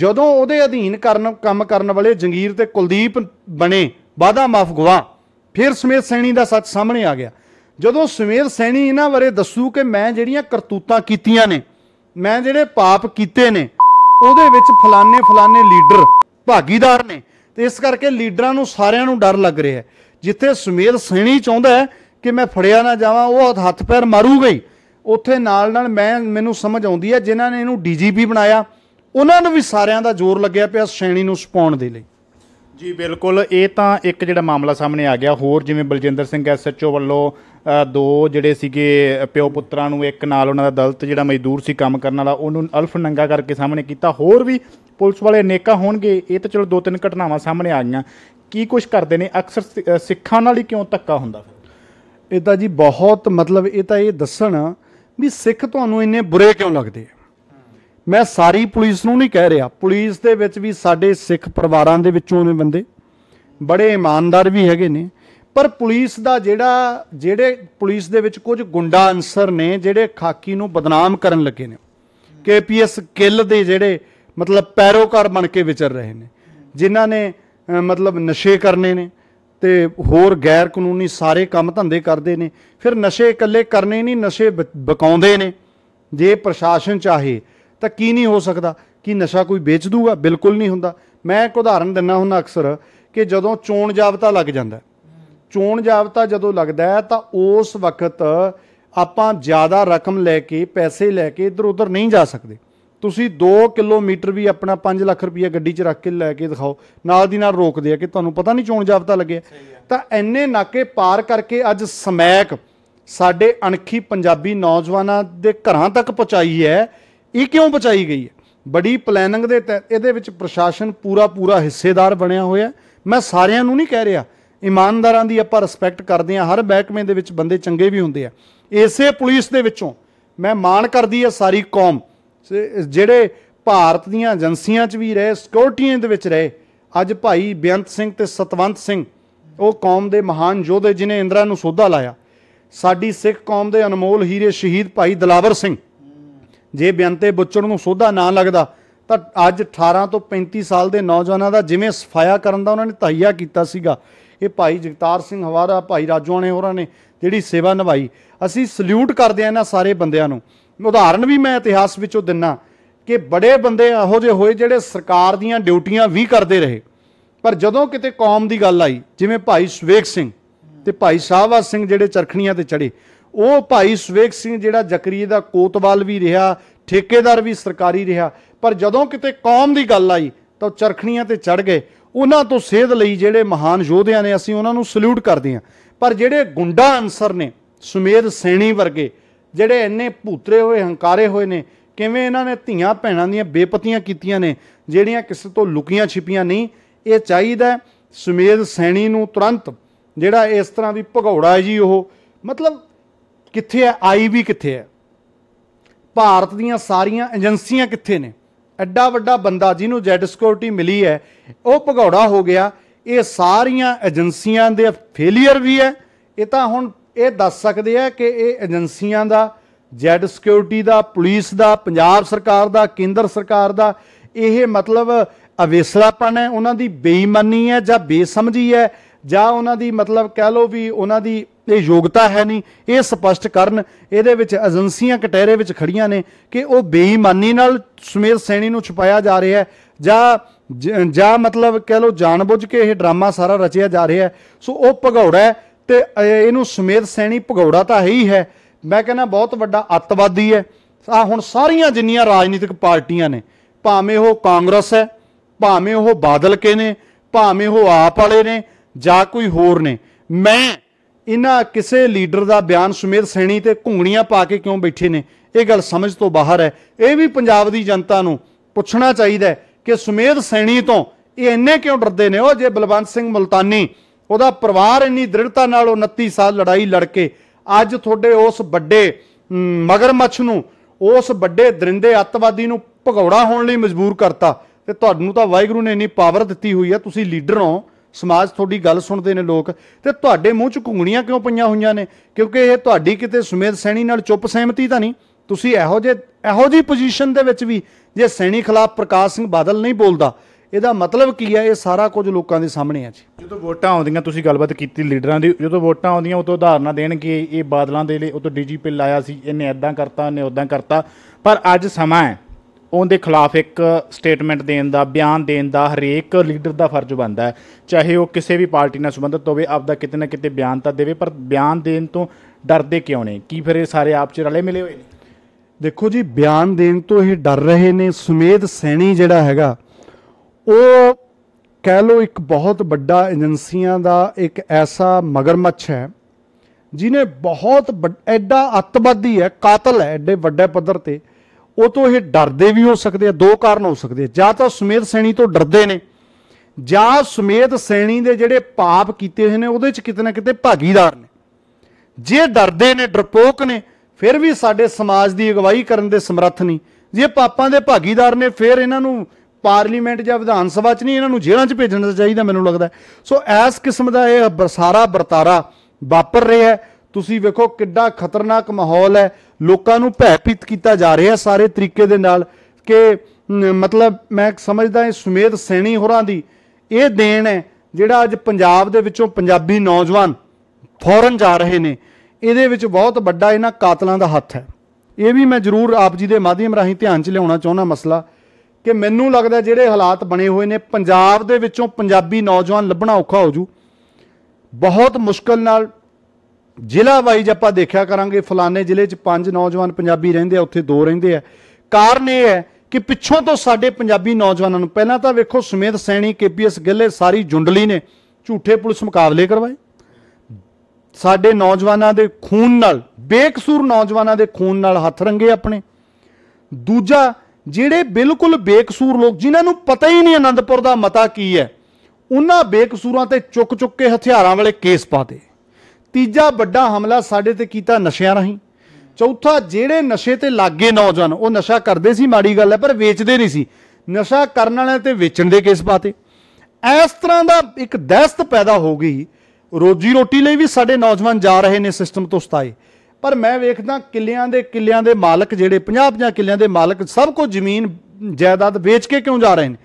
ਜਦੋਂ ਉਹਦੇ ਅਧੀਨ ਕਰਨ ਕੰਮ ਕਰਨ ਵਾਲੇ ਜੰਗੀਰ ਤੇ ਕੁਲਦੀਪ ਬਣੇ ਵਾਦਾ ਮਾਫ ਗਵਾ ਫਿਰ ਸਮੇਤ ਸੈਣੀ ਦਾ ਸੱਚ ਸਾਹਮਣੇ ਆ ਗਿਆ ਜਦੋਂ ਸੁਮੇਰ ਸੈਣੀ ਇਹਨਾਂ ਬਾਰੇ ਦੱਸੂ ਕਿ ਮੈਂ ਜਿਹੜੀਆਂ ਕਰਤੂਤਾਂ ਕੀਤੀਆਂ ਨੇ ਮੈਂ ਜਿਹੜੇ ਪਾਪ ਕੀਤੇ ਨੇ ਉਹਦੇ ਵਿੱਚ ਫਲਾਣੇ ਫਲਾਣੇ ਲੀਡਰ ਭਾਗੀਦਾਰ ਨੇ ਤੇ ਇਸ ਕਰਕੇ ਲੀਡਰਾਂ ਨੂੰ ਸਾਰਿਆਂ ਨੂੰ ਡਰ ਲੱਗ ਰਿਹਾ ਜਿੱਥੇ ਸੁਮੇਰ ਸੈਣੀ ਚਾਹੁੰਦਾ ਹੈ ਕਿ ਮੈਂ ਫੜਿਆ ਨਾ ਜਾਵਾਂ ਉਹ ਹੱਥ ਪੈਰ ਮਾਰੂਗਾ ਹੀ ਉੱਥੇ ਨਾਲ ਨਾਲ ਮੈਂ ਮੈਨੂੰ ਸਮਝ ਆਉਂਦੀ ਹੈ ਜਿਨ੍ਹਾਂ ਨੇ ਇਹਨੂੰ ਡੀਜੀਪੀ ਬਣਾਇਆ ਉਹਨਾਂ ਨੂੰ ਵੀ ਸਾਰਿਆਂ ਦਾ ਜ਼ੋਰ ਲੱਗਿਆ ਪਿਆ ਸੈਣੀ ਨੂੰ ਸਪਾਉਣ ਦੇ ਲਈ ਜੀ ਬਿਲਕੁਲ ਇਹ ਤਾਂ ਇੱਕ ਜਿਹੜਾ ਮਾਮਲਾ ਸਾਹਮਣੇ ਆ ਗਿਆ ਹੋਰ ਜਿਵੇਂ ਬਲਜਿੰਦਰ ਸਿੰਘ ਐਸਐਚਓ ਵੱਲੋਂ ਦੋ ਜਿਹੜੇ ਸੀਗੇ ਪਿਓ ਪੁੱਤਰਾਂ ਨੂੰ ਇੱਕ ਨਾਲ ਉਹਨਾਂ ਦਾ ਦਲਤ ਜਿਹੜਾ ਮਜ਼ਦੂਰ ਸੀ ਕੰਮ ਕਰਨ ਵਾਲਾ ਉਹਨੂੰ ਅਲਫ ਨੰਗਾ ਕਰਕੇ ਸਾਹਮਣੇ ਕੀਤਾ ਹੋਰ ਵੀ ਪੁਲਿਸ ਵਾਲੇ ਅਨੇਕਾਂ ਹੋਣਗੇ ਇਹ ਤਾਂ ਚਲੋ ਦੋ ਤਿੰਨ ਘਟਨਾਵਾਂ ਸਾਹਮਣੇ ਆ ਗਈਆਂ ਕੀ ਕੁਝ ਕਰਦੇ ਨੇ ਅਕਸਰ ਸਿੱਖਾਂ ਨਾਲ ਹੀ ਕਿਉਂ ਧੱਕਾ ਹੁੰਦਾ ਫਿਰ ਇਹ ਤਾਂ ਜੀ ਬਹੁਤ ਮਤਲਬ ਇਹ ਤਾਂ ਇਹ ਦੱਸਣ ਵੀ ਸਿੱਖ ਤੁਹਾਨੂੰ ਇੰਨੇ ਬੁਰੇ ਕਿਉਂ ਲੱਗਦੇ ਆ ਮੈਂ ਸਾਰੀ ਪੁਲਿਸ ਨੂੰ ਨਹੀਂ ਕਹਿ ਰਿਹਾ ਪੁਲਿਸ ਦੇ ਵਿੱਚ ਵੀ ਸਾਡੇ ਸਿੱਖ ਪਰਿਵਾਰਾਂ ਦੇ ਵਿੱਚੋਂ ਨੇ ਬੰਦੇ ਬੜੇ ਇਮਾਨਦਾਰ ਵੀ ਹੈਗੇ ਨੇ ਪਰ ਪੁਲਿਸ ਦਾ ਜਿਹੜਾ ਜਿਹੜੇ ਪੁਲਿਸ ਦੇ ਵਿੱਚ ਕੁਝ ਗੁੰਡਾ ਅੰਸਰ ਨੇ ਜਿਹੜੇ ਖਾਕੀ ਨੂੰ ਬਦਨਾਮ ਕਰਨ ਲੱਗੇ ਨੇ ਕੇਪੀਐਸ ਕਿੱਲ ਦੇ ਜਿਹੜੇ ਮਤਲਬ ਪੈਰੋਕਾਰ ਬਣ ਕੇ ਵਿਚਰ ਰਹੇ ਨੇ ਜਿਨ੍ਹਾਂ ਨੇ ਮਤਲਬ ਨਸ਼ੇ ਕਰਨੇ ਨੇ ਤੇ ਹੋਰ ਗੈਰ ਕਾਨੂੰਨੀ ਸਾਰੇ ਕੰਮ ਧੰਦੇ ਕਰਦੇ ਨੇ ਫਿਰ ਨਸ਼ੇ ਇਕੱਲੇ ਕਰਨੇ ਨਹੀਂ ਨਸ਼ੇ ਬਕਾਉਂਦੇ ਨੇ ਜੇ ਪ੍ਰਸ਼ਾਸਨ ਚਾਹੇ ਤਾਂ ਕੀ ਨਹੀਂ ਹੋ ਸਕਦਾ ਕਿ ਨਸ਼ਾ ਕੋਈ ਵੇਚ ਦੂਗਾ ਬਿਲਕੁਲ ਨਹੀਂ ਹੁੰਦਾ ਮੈਂ ਇੱਕ ਉਦਾਹਰਨ ਦਿੰਨਾ ਹੁੰਦਾ ਅਕਸਰ ਕਿ ਜਦੋਂ ਚੋਣ ਜਾਬਤਾ ਲੱਗ ਜਾਂਦਾ ਚੋਣ ਜਾਬਤਾ ਜਦੋਂ ਲੱਗਦਾ ਹੈ ਤਾਂ ਉਸ ਵਕਤ ਆਪਾਂ ਜ਼ਿਆਦਾ ਰਕਮ ਲੈ ਕੇ ਪੈਸੇ ਲੈ ਕੇ ਇਧਰ ਉਧਰ ਨਹੀਂ ਜਾ ਸਕਦੇ ਤੁਸੀਂ 2 ਕਿਲੋਮੀਟਰ ਵੀ ਆਪਣਾ 5 ਲੱਖ ਰੁਪਏ ਗੱਡੀ 'ਚ ਰੱਖ ਕੇ ਲੈ ਕੇ ਦਿਖਾਓ ਨਾਲ ਦੀ ਨਾਲ ਰੋਕਦੇ ਆ ਕਿ ਤੁਹਾਨੂੰ ਪਤਾ ਨਹੀਂ ਚੋਣ ਜਾਬਤਾ ਲੱਗਿਆ ਤਾਂ ਐਨੇ ਨਾਕੇ ਪਾਰ ਕਰਕੇ ਅੱਜ ਸਮੈਕ ਸਾਡੇ ਅਣਖੀ ਪੰਜਾਬੀ ਨੌਜਵਾਨਾਂ ਦੇ ਘਰਾਂ ਤੱਕ ਪਹੁੰਚਾਈ ਹੈ ਇਹ ਕਿਉਂ ਪਹੁੰਚਾਈ ਗਈ ਹੈ ਬੜੀ ਪਲੈਨਿੰਗ ਦੇ ਤਹਿਤ ਇਹਦੇ ਵਿੱਚ ਪ੍ਰਸ਼ਾਸਨ ਪੂਰਾ ਪੂਰਾ ਹਿੱਸੇਦਾਰ ਬਣਿਆ ਹੋਇਆ ਮੈਂ ਸਾਰਿਆਂ ਨੂੰ ਨਹੀਂ ਕਹਿ ਰਿਹਾ ਇਮਾਨਦਾਰਾਂ ਦੀ ਆਪਾਂ ਰਿਸਪੈਕਟ ਕਰਦੇ ਆ ਹਰ ਬੈਕਮੇ ਦੇ ਵਿੱਚ ਬੰਦੇ ਚੰਗੇ ਵੀ ਹੁੰਦੇ ਆ ਇਸੇ ਪੁਲਿਸ ਦੇ ਵਿੱਚੋਂ ਮੈਂ ਮਾਣ ਕਰਦੀ ਆ ਸਾਰੀ ਕੌਮ ਜਿਹੜੇ ਭਾਰਤ ਦੀਆਂ ਏਜੰਸੀਆਂ 'ਚ ਵੀ ਰਹੇ ਸਿਕਿਉਰਟੀਆਂ ਦੇ ਵਿੱਚ ਰਹੇ ਅੱਜ ਭਾਈ ਬਿਆੰਤ ਸਿੰਘ ਤੇ ਸਤਵੰਤ ਸਿੰਘ ਉਹ ਕੌਮ ਦੇ ਮਹਾਨ ਯੋਧੇ ਜਿਨੇ ਇੰਦਰਾ ਨੂੰ ਸੋਧਾ ਲਾਇਆ ਸਾਡੀ ਸਿੱਖ ਕੌਮ ਦੇ ਅਨਮੋਲ ਹੀਰੇ ਸ਼ਹੀਦ ਭਾਈ ਦਲਾਵਰ ਸਿੰਘ ਜੇ ਬਿਆੰਤੇ ਬੁੱਚਣ ਨੂੰ ਸੋਧਾ ਨਾ ਲੱਗਦਾ ਤਾਂ ਅੱਜ 18 ਤੋਂ 35 ਸਾਲ ਦੇ ਨੌਜਵਾਨਾਂ ਦਾ ਜਿਵੇਂ ਸਫਾਇਆ ਕਰਨ ਦਾ ਉਹਨਾਂ ਨੇ ਤਹੀਆ ਕੀਤਾ ਸੀਗਾ ਇਹ ਭਾਈ ਜਗਤਾਰ ਸਿੰਘ ਹਵਾਰਾ ਭਾਈ ਆਣੇ ਹੋਰਾਂ ਨੇ ਜਿਹੜੀ ਸੇਵਾ ਨਿਭਾਈ ਅਸੀਂ ਸਲੂਟ ਕਰਦੇ ਆ ਇਹਨਾਂ ਸਾਰੇ ਬੰਦਿਆਂ ਨੂੰ ਉਦਾਹਰਨ ਵੀ ਮੈਂ ਇਤਿਹਾਸ ਵਿੱਚੋਂ ਦਿੰਨਾ ਕਿ ਬੜੇ ਬੰਦੇ ਇਹੋ ਜਿਹੇ ਹੋਏ ਜਿਹੜੇ ਸਰਕਾਰ ਦੀਆਂ ਡਿਊਟੀਆਂ ਵੀ ਕਰਦੇ ਰਹੇ ਪਰ ਜਦੋਂ ਕਿਤੇ ਕੌਮ ਦੀ ਗੱਲ ਆਈ ਜਿਵੇਂ ਭਾਈ ਸਵੇਕ ਸਿੰਘ ਤੇ ਭਾਈ ਸਾਹਿਬਾ ਸਿੰਘ ਜਿਹੜੇ ਚਰਖਣੀਆਂ ਤੇ ਚੜੇ ਉਹ ਭਾਈ ਸਵੇਕ ਸਿੰਘ ਜਿਹੜਾ ਜਕਰੀਏ ਦਾ ਕੋਤਵਾਲ ਵੀ ਰਿਹਾ ਠੇਕੇਦਾਰ ਵੀ ਸਰਕਾਰੀ ਰਿਹਾ ਪਰ ਜਦੋਂ ਕਿਤੇ ਕੌਮ ਦੀ ਗੱਲ ਆਈ ਤਾਂ ਚਰਖਣੀਆਂ ਤੇ ਚੜ ਗਏ ਉਹਨਾਂ ਤੋਂ ਸੇਧ ਲਈ ਜਿਹੜੇ ਮਹਾਨ ਯੋਧਿਆਂ ਨੇ ਅਸੀਂ ਉਹਨਾਂ ਨੂੰ ਸਲੂਟ ਕਰਦੇ ਹਾਂ ਪਰ ਜਿਹੜੇ ਗੁੰਡਾ ਅਨਸਰ ਨੇ ਸੁਮੇਧ ਸੈਣੀ ਵਰਗੇ ਜਿਹੜੇ ਇੰਨੇ ਭੂਤਰੇ ਹੋਏ ਹੰਕਾਰੇ ਹੋਏ ਨੇ ਕਿਵੇਂ ਇਹਨਾਂ ਨੇ ਧੀਆਂ ਭੈਣਾਂ ਦੀਆਂ ਬੇਪਤੀਆਂ ਕੀਤੀਆਂ ਨੇ ਜਿਹੜੀਆਂ ਕਿਸੇ ਤੋਂ ਲੁਕੀਆਂ ਛਿਪੀਆਂ ਨਹੀਂ ਇਹ ਚਾਹੀਦਾ ਸੁਮੇਧ ਸੈਣੀ ਨੂੰ ਤੁਰੰਤ ਜਿਹੜਾ ਇਸ ਤਰ੍ਹਾਂ ਦੀ ਭਗੌੜਾ ਜੀ ਉਹ ਮਤਲਬ ਕਿੱਥੇ ਹੈ ਆਈ ਵੀ ਕਿੱਥੇ ਹੈ ਭਾਰਤ ਦੀਆਂ ਸਾਰੀਆਂ ਏਜੰਸੀਆਂ ਕਿੱਥੇ ਨੇ ਐਡਾ ਵੱਡਾ ਬੰਦਾ ਜਿਹਨੂੰ ਜੈਡ ਸਿਕਿਉਰਿਟੀ ਮਿਲੀ ਹੈ ਉਹ ਭਗੌੜਾ ਹੋ ਗਿਆ ਇਹ ਸਾਰੀਆਂ ਏਜੰਸੀਆਂ ਦੇ ਫੇਲਿਅਰ ਵੀ ਹੈ ਇਹ ਤਾਂ ਹੁਣ ਇਹ ਦੱਸ ਸਕਦੇ ਆ ਕਿ ਇਹ ਏਜੰਸੀਆਂ ਦਾ ਜੈਡ ਸਿਕਿਉਰਿਟੀ ਦਾ ਪੁਲਿਸ ਦਾ ਪੰਜਾਬ ਸਰਕਾਰ ਦਾ ਕੇਂਦਰ ਸਰਕਾਰ ਦਾ ਇਹ ਮਤਲਬ ਅਵੇਸਲਾਪਣ ਹੈ ਉਹਨਾਂ ਦੀ ਬੇਈਮਾਨੀ ਹੈ ਜਾਂ ਬੇਸਮਝੀ ਹੈ ਜਾਂ ਉਹਨਾਂ ਦੀ ਮਤਲਬ ਕਹਿ ਲਓ ਵੀ ਉਹਨਾਂ ਦੀ ਇਹ ਯੋਗਤਾ ਹੈ ਨਹੀਂ ਇਹ ਸਪਸ਼ਟ ਕਰਨ ਇਹਦੇ ਵਿੱਚ ਏਜੰਸੀਆਂ ਕਟਹਿਰੇ ਵਿੱਚ ਖੜੀਆਂ ਨੇ ਕਿ ਉਹ ਬੇਈਮਾਨੀ ਨਾਲ ਸੁਮੇਰ ਸੈਣੀ ਨੂੰ ਛੁਪਾਇਆ ਜਾ ਰਿਹਾ ਹੈ ਜਾਂ ਜਾਂ ਮਤਲਬ ਕਹਿ ਲੋ ਜਾਣਬੁੱਝ ਕੇ ਇਹ ਡਰਾਮਾ ਸਾਰਾ ਰਚਿਆ ਜਾ ਰਿਹਾ ਹੈ ਸੋ ਉਹ ਭਗੌੜਾ ਤੇ ਇਹਨੂੰ ਸੁਮੇਰ ਸੈਣੀ ਭਗੌੜਾ ਤਾਂ ਹੈ ਹੀ ਹੈ ਮੈਂ ਕਹਿੰਦਾ ਬਹੁਤ ਵੱਡਾ ਅੱਤਵਾਦੀ ਹੈ ਆ ਹੁਣ ਸਾਰੀਆਂ ਜਿੰਨੀਆਂ ਰਾਜਨੀਤਿਕ ਪਾਰਟੀਆਂ ਨੇ ਭਾਵੇਂ ਉਹ ਕਾਂਗਰਸ ਹੈ ਭਾਵੇਂ ਉਹ ਬਾਦਲ ਕੇ ਨੇ ਭਾਵੇਂ ਉਹ ਆਪ ਵਾਲੇ ਨੇ ਜਾਂ ਕੋਈ ਹੋਰ ਨੇ ਮੈਂ ਇਹਨਾਂ ਕਿਸੇ ਲੀਡਰ ਦਾ ਬਿਆਨ ਸੁਮੇਧ ਸੈਣੀ ਤੇ ਘੁੰਗਣੀਆਂ ਪਾ ਕੇ ਕਿਉਂ ਬੈਠੇ ਨੇ ਇਹ ਗੱਲ ਸਮਝ ਤੋਂ ਬਾਹਰ ਹੈ ਇਹ ਵੀ ਪੰਜਾਬ ਦੀ ਜਨਤਾ ਨੂੰ ਪੁੱਛਣਾ ਚਾਹੀਦਾ ਕਿ ਸੁਮੇਧ ਸੈਣੀ ਤੋਂ ਇਹ ਇੰਨੇ ਕਿਉਂ ਡਰਦੇ ਨੇ ਉਹ ਜੇ ਬਲਵੰਤ ਸਿੰਘ ਮਲਤਾਨੀ ਉਹਦਾ ਪਰਿਵਾਰ ਇੰਨੀ ਦ੍ਰਿੜਤਾ ਨਾਲ 29 ਸਾਲ ਲੜਾਈ ਲੜ ਕੇ ਅੱਜ ਤੁਹਾਡੇ ਉਸ ਵੱਡੇ ਮਗਰਮੱਛ ਨੂੰ ਉਸ ਵੱਡੇ ਦਰਿੰਦੇ ਅੱਤਵਾਦੀ ਨੂੰ ਭਗੌੜਾ ਹੋਣ ਲਈ ਮਜਬੂਰ ਕਰਤਾ ਤੇ ਤੁਹਾਨੂੰ ਤਾਂ ਵਾਹਿਗੁਰੂ ਨੇ ਇੰਨੀ ਪਾਵਰ ਦਿੱਤੀ ਹੋਈ ਹੈ ਤੁਸੀਂ ਲੀਡਰ ਹੋ ਸਮਾਜ ਤੁਹਾਡੀ ਗੱਲ ਸੁਣਦੇ ਨੇ ਲੋਕ ਤੇ ਤੁਹਾਡੇ ਮੂੰਹ 'ਚ ਘੁੰਗਣੀਆਂ ਕਿਉਂ ਪਈਆਂ ਹੋਈਆਂ ਨੇ ਕਿਉਂਕਿ ਇਹ ਤੁਹਾਡੀ ਕਿਤੇ ਸੁਮੇਧ ਸੈਣੀ ਨਾਲ ਚੁੱਪ ਸਹਿਮਤੀ ਤਾਂ ਨਹੀਂ ਤੁਸੀਂ ਇਹੋ ਜੇ ਇਹੋ ਜੀ ਪੋਜੀਸ਼ਨ ਦੇ ਵਿੱਚ ਵੀ ਜੇ ਸੈਣੀ ਖਿਲਾਫ ਪ੍ਰਕਾਸ਼ ਸਿੰਘ ਬਾਦਲ ਨਹੀਂ ਬੋਲਦਾ ਇਹਦਾ ਮਤਲਬ ਕੀ ਹੈ ਇਹ ਸਾਰਾ ਕੁਝ ਲੋਕਾਂ ਦੇ ਸਾਹਮਣੇ ਆ ਜੀ ਜਦੋਂ ਵੋਟਾਂ ਆਉਂਦੀਆਂ ਤੁਸੀਂ ਗੱਲਬਾਤ ਕੀਤੀ ਲੀਡਰਾਂ ਦੀ ਜਦੋਂ ਵੋਟਾਂ ਆਉਂਦੀਆਂ ਉਦੋਂ ਉਦਾਹਰਨਾਂ ਦੇਣ ਕਿ ਇਹ ਬਾਦਲਾਂ ਦੇ ਲਈ ਉਦੋਂ ਡੀਜੀਪੀ ਲਾਇਆ ਸੀ ਇਹਨੇ ਐਦਾਂ ਕਰਤਾ ਇਹਨੇ ਉਦਾਂ ਕਰਤਾ ਪਰ ਅੱਜ ਸਮਾਂ ਹੈ ਉਹਦੇ ਖਿਲਾਫ ਇੱਕ ਸਟੇਟਮੈਂਟ ਦੇਣ ਦਾ ਬਿਆਨ ਦੇਣ ਦਾ ਹਰੇਕ ਲੀਡਰ ਦਾ ਫਰਜ਼ ਬਣਦਾ ਹੈ ਚਾਹੇ ਉਹ ਕਿਸੇ ਵੀ ਪਾਰਟੀ ਨਾਲ ਸੰਬੰਧਿਤ ਹੋਵੇ ਆਪ ਦਾ ਕਿਤੇ ਨਾ ਕਿਤੇ ਬਿਆਨ ਤਾਂ ਦੇਵੇ ਪਰ ਬਿਆਨ ਦੇਣ ਤੋਂ ਡਰਦੇ ਕਿਉਂ ਨੇ ਕੀ ਫਿਰ ਇਹ ਸਾਰੇ ਆਪ ਚ ਰਲੇ ਮਿਲੇ ਹੋਏ ਨੇ ਦੇਖੋ ਜੀ ਬਿਆਨ ਦੇਣ ਤੋਂ ਇਹ ਡਰ ਰਹੇ ਨੇ ਸੁਮੇਧ ਸੈਣੀ ਜਿਹੜਾ ਹੈਗਾ ਉਹ ਕਹਿ ਲੋ ਇੱਕ ਬਹੁਤ ਵੱਡਾ ਏਜੰਸੀਆਂ ਦਾ ਇੱਕ ਐਸਾ ਮਗਰਮੱਛ ਹੈ ਜਿਨੇ ਬਹੁਤ ਐਡਾ ਅਤਵਾਦੀ ਹੈ ਕਾਤਲ ਹੈ ਐਡੇ ਵੱਡੇ ਪੱਧਰ ਤੇ ਉਹ ਤੋਂ ਇਹ ਡਰਦੇ ਵੀ ਹੋ ਸਕਦੇ ਆ ਦੋ ਕਾਰਨ ਹੋ ਸਕਦੇ ਆ ਜਾਂ ਤਾਂ ਸੁਮੇਧ ਸੈਣੀ ਤੋਂ ਡਰਦੇ ਨੇ ਜਾਂ ਸੁਮੇਧ ਸੈਣੀ ਦੇ ਜਿਹੜੇ ਪਾਪ ਕੀਤੇ ਹੋਏ ਨੇ ਉਹਦੇ ਚ ਕਿਤੇ ਨਾ ਕਿਤੇ ਭਾਗੀਦਾਰ ਨੇ ਜੇ ਡਰਦੇ ਨੇ ਡਰਪੋਕ ਨੇ ਫਿਰ ਵੀ ਸਾਡੇ ਸਮਾਜ ਦੀ ਅਗਵਾਈ ਕਰਨ ਦੇ ਸਮਰੱਥ ਨਹੀਂ ਜੇ ਪਾਪਾਂ ਦੇ ਭਾਗੀਦਾਰ ਨੇ ਫਿਰ ਇਹਨਾਂ ਨੂੰ ਪਾਰਲੀਮੈਂਟ ਜਾਂ ਵਿਧਾਨ ਸਭਾ 'ਚ ਨਹੀਂ ਇਹਨਾਂ ਨੂੰ ਜੇਲ੍ਹਾਂ 'ਚ ਭੇਜਣਾ ਚਾਹੀਦਾ ਮੈਨੂੰ ਲੱਗਦਾ ਸੋ ਐਸ ਕਿਸਮ ਦਾ ਇਹ ਬਰਸਾਰਾ ਵਰਤਾਰਾ ਵਾਪਰ ਰਿਹਾ ਤੁਸੀਂ ਵੇਖੋ ਕਿੱਡਾ ਖਤਰਨਾਕ ਮਾਹੌਲ ਹੈ ਲੋਕਾਂ ਨੂੰ ਭੈਭੀਤ ਕੀਤਾ ਜਾ ਰਿਹਾ ਸਾਰੇ ਤਰੀਕੇ ਦੇ ਨਾਲ ਕਿ ਮਤਲਬ ਮੈਂ ਸਮਝਦਾ ਇਹ ਸੁਮੇਧ ਸੈਣੀ ਹੋਰਾਂ ਦੀ ਇਹ ਦੇਣ ਹੈ ਜਿਹੜਾ ਅੱਜ ਪੰਜਾਬ ਦੇ ਵਿੱਚੋਂ ਪੰਜਾਬੀ ਨੌਜਵਾਨ ਫੌਰਨ ਜਾ ਰਹੇ ਨੇ ਇਹਦੇ ਵਿੱਚ ਬਹੁਤ ਵੱਡਾ ਇਹਨਾਂ ਕਾਤਲਾਂ ਦਾ ਹੱਥ ਹੈ ਇਹ ਵੀ ਮੈਂ ਜ਼ਰੂਰ ਆਪ ਜੀ ਦੇ ਮਾਧਿਅਮ ਰਾਹੀਂ ਧਿਆਨ 'ਚ ਲਿਆਉਣਾ ਚਾਹੁੰਦਾ ਮਸਲਾ ਕਿ ਮੈਨੂੰ ਲੱਗਦਾ ਜਿਹੜੇ ਹਾਲਾਤ ਬਣੇ ਹੋਏ ਨੇ ਪੰਜਾਬ ਦੇ ਵਿੱਚੋਂ ਪੰਜਾਬੀ ਨੌਜਵਾਨ ਲੱਭਣਾ ਔਖਾ ਹੋ ਜੂ ਬਹੁਤ ਮੁਸ਼ਕਲ ਨਾਲ ਜ਼ਿਲ੍ਹਾ ਵਾਈਜ਼ ਆਪਾਂ ਦੇਖਿਆ ਕਰਾਂਗੇ ਫਲਾਣੇ ਜ਼ਿਲ੍ਹੇ 'ਚ ਪੰਜ ਨੌਜਵਾਨ ਪੰਜਾਬੀ ਰਹਿੰਦੇ ਆ ਉੱਥੇ ਦੋ ਰਹਿੰਦੇ ਆ ਕਾਰਨ ਇਹ ਹੈ ਕਿ ਪਿੱਛੋਂ ਤੋਂ ਸਾਡੇ ਪੰਜਾਬੀ ਨੌਜਵਾਨਾਂ ਨੂੰ ਪਹਿਲਾਂ ਤਾਂ ਵੇਖੋ ਸੁਮੇਧ ਸੈਣੀ ਕੇਪੀਐਸ ਗਿੱਲੇ ਸਾਰੀ ਜੁੰਡਲੀ ਨੇ ਝੂਠੇ ਪੁਲਿਸ ਮੁਕਾਬਲੇ ਕਰਵਾਏ ਸਾਡੇ ਨੌਜਵਾਨਾਂ ਦੇ ਖੂਨ ਨਾਲ ਬੇਕਸੂਰ ਨੌਜਵਾਨਾਂ ਦੇ ਖੂਨ ਨਾਲ ਹੱਥ ਰੰਗੇ ਆਪਣੇ ਦੂਜਾ ਜਿਹੜੇ ਬਿਲਕੁਲ ਬੇਕਸੂਰ ਲੋਕ ਜਿਨ੍ਹਾਂ ਨੂੰ ਪਤਾ ਹੀ ਨਹੀਂ ਅਨੰਦਪੁਰ ਦਾ ਮਤਾ ਕੀ ਹੈ ਉਹਨਾਂ ਬੇਕਸੂਰਾਂ ਤੇ ਚੁੱਕ ਚੁੱਕ ਕੇ ਹਥਿਆਰਾਂ ਵਾਲੇ ਕੇਸ ਪਾਦੇ ਤੀਜਾ ਵੱਡਾ ਹਮਲਾ ਸਾਡੇ ਤੇ ਕੀਤਾ ਨਸ਼ਿਆਂ ਰਾਹੀਂ ਚੌਥਾ ਜਿਹੜੇ ਨਸ਼ੇ ਤੇ ਲੱਗੇ ਨੌਜਵਾਨ ਉਹ ਨਸ਼ਾ ਕਰਦੇ ਸੀ ਮਾੜੀ ਗੱਲ ਹੈ ਪਰ ਵੇਚਦੇ ਨਹੀਂ ਸੀ ਨਸ਼ਾ ਕਰਨ ਵਾਲਿਆਂ ਤੇ ਵੇਚਣ ਦੇ ਕੇਸ ਪਾਤੇ ਇਸ ਤਰ੍ਹਾਂ ਦਾ ਇੱਕ ਦਹਿਸ਼ਤ ਪੈਦਾ ਹੋ ਗਈ ਰੋਜੀ ਰੋਟੀ ਲਈ ਵੀ ਸਾਡੇ ਨੌਜਵਾਨ ਜਾ ਰਹੇ ਨੇ ਸਿਸਟਮ ਤੋਂ ਸਤਾਏ ਪਰ ਮੈਂ ਵੇਖਦਾ ਕਿੱਲਿਆਂ ਦੇ ਕਿੱਲਿਆਂ ਦੇ ਮਾਲਕ ਜਿਹੜੇ 50-50 ਕਿੱਲਿਆਂ ਦੇ ਮਾਲਕ ਸਭ ਕੋ ਜ਼ਮੀਨ ਜਾਇਦਾਦ ਵੇਚ ਕੇ ਕਿਉਂ ਜਾ ਰਹੇ ਨੇ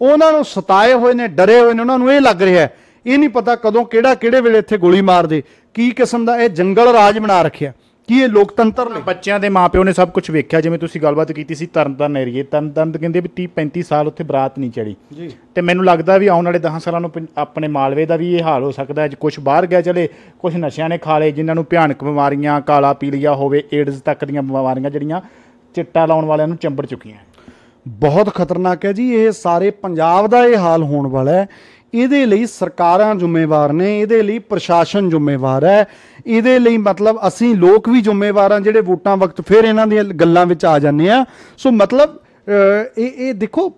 ਉਹਨਾਂ ਨੂੰ ਸਤਾਏ ਹੋਏ ਨੇ ਡਰੇ ਹੋਏ ਨੇ ਉਹਨਾਂ ਨੂੰ ਇਹ ਲੱਗ ਰਿਹਾ ਹੈ ਇਹ ਨਹੀਂ ਪਤਾ ਕਦੋਂ ਕਿਹੜਾ ਕਿਹੜੇ ਵੇਲੇ ਇੱਥੇ ਗੋਲੀ ਮਾਰ ਦੇ ਕੀ ਕਿਸਮ ਦਾ ਇਹ ਜੰਗਲ ਰਾਜ ਬਣਾ ਰੱਖਿਆ ਕੀ ਇਹ ਲੋਕਤੰਤਰ ਨੇ ਬੱਚਿਆਂ ਦੇ ਮਾਪਿਓ ਨੇ ਸਭ ਕੁਝ ਵੇਖਿਆ ਜਿਵੇਂ ਤੁਸੀਂ ਗੱਲਬਾਤ ਕੀਤੀ ਸੀ ਤਰਨ ਏਰੀਏ ਤਰਨ ਕਹਿੰਦੇ ਵੀ 30 35 ਸਾਲ ਉੱਥੇ ਬਰਾਤ ਨਹੀਂ ਚੜੀ ਜੀ ਤੇ ਮੈਨੂੰ ਲੱਗਦਾ ਵੀ ਆਉਣ ਵਾਲੇ 10 ਸਾਲਾਂ ਨੂੰ ਆਪਣੇ ਮਾਲਵੇ ਦਾ ਵੀ ਇਹ ਹਾਲ ਹੋ ਸਕਦਾ ਅੱਜ ਕੁਝ ਬਾਹਰ ਗਿਆ ਚਲੇ ਕੁਝ ਨਸ਼ਿਆਂ ਨੇ ਖਾ ਲਏ ਜਿਨ੍ਹਾਂ ਨੂੰ ਭਿਆਨਕ ਬਿਮਾਰੀਆਂ ਕਾਲਾ ਪੀਲੀਆ ਹੋਵੇ ਏਡਸ ਤੱਕ ਦੀਆਂ ਬਿਮਾਰੀਆਂ ਜਿਹੜੀਆਂ ਚਿੱਟਾ ਲਾਉਣ ਵਾਲਿਆਂ ਨੂੰ ਚੰਬੜ ਚੁੱਕੀਆਂ ਬਹੁਤ ਖਤਰਨਾਕ ਹੈ ਜੀ ਇਹ ਸਾਰੇ ਪੰਜਾਬ ਦਾ ਇਹ ਹਾਲ ਹੋਣ ਵਾਲਾ ਹੈ ਇਹਦੇ ਲਈ ਸਰਕਾਰਾਂ ਜ਼ਿੰਮੇਵਾਰ ਨੇ ਇਹਦੇ ਲਈ ਪ੍ਰਸ਼ਾਸਨ ਜ਼ਿੰਮੇਵਾਰ ਹੈ ਇਹਦੇ ਲਈ ਮਤਲਬ ਅਸੀਂ ਲੋਕ ਵੀ ਜ਼ਿੰਮੇਵਾਰ ਆ ਜਿਹੜੇ ਵੋਟਾਂ ਵਕਤ ਫਿਰ ਇਹਨਾਂ ਦੀਆਂ ਗੱਲਾਂ ਵਿੱਚ ਆ ਜਾਂਦੇ ਆ ਸੋ ਮਤਲਬ ਇਹ ਇਹ ਦੇਖੋ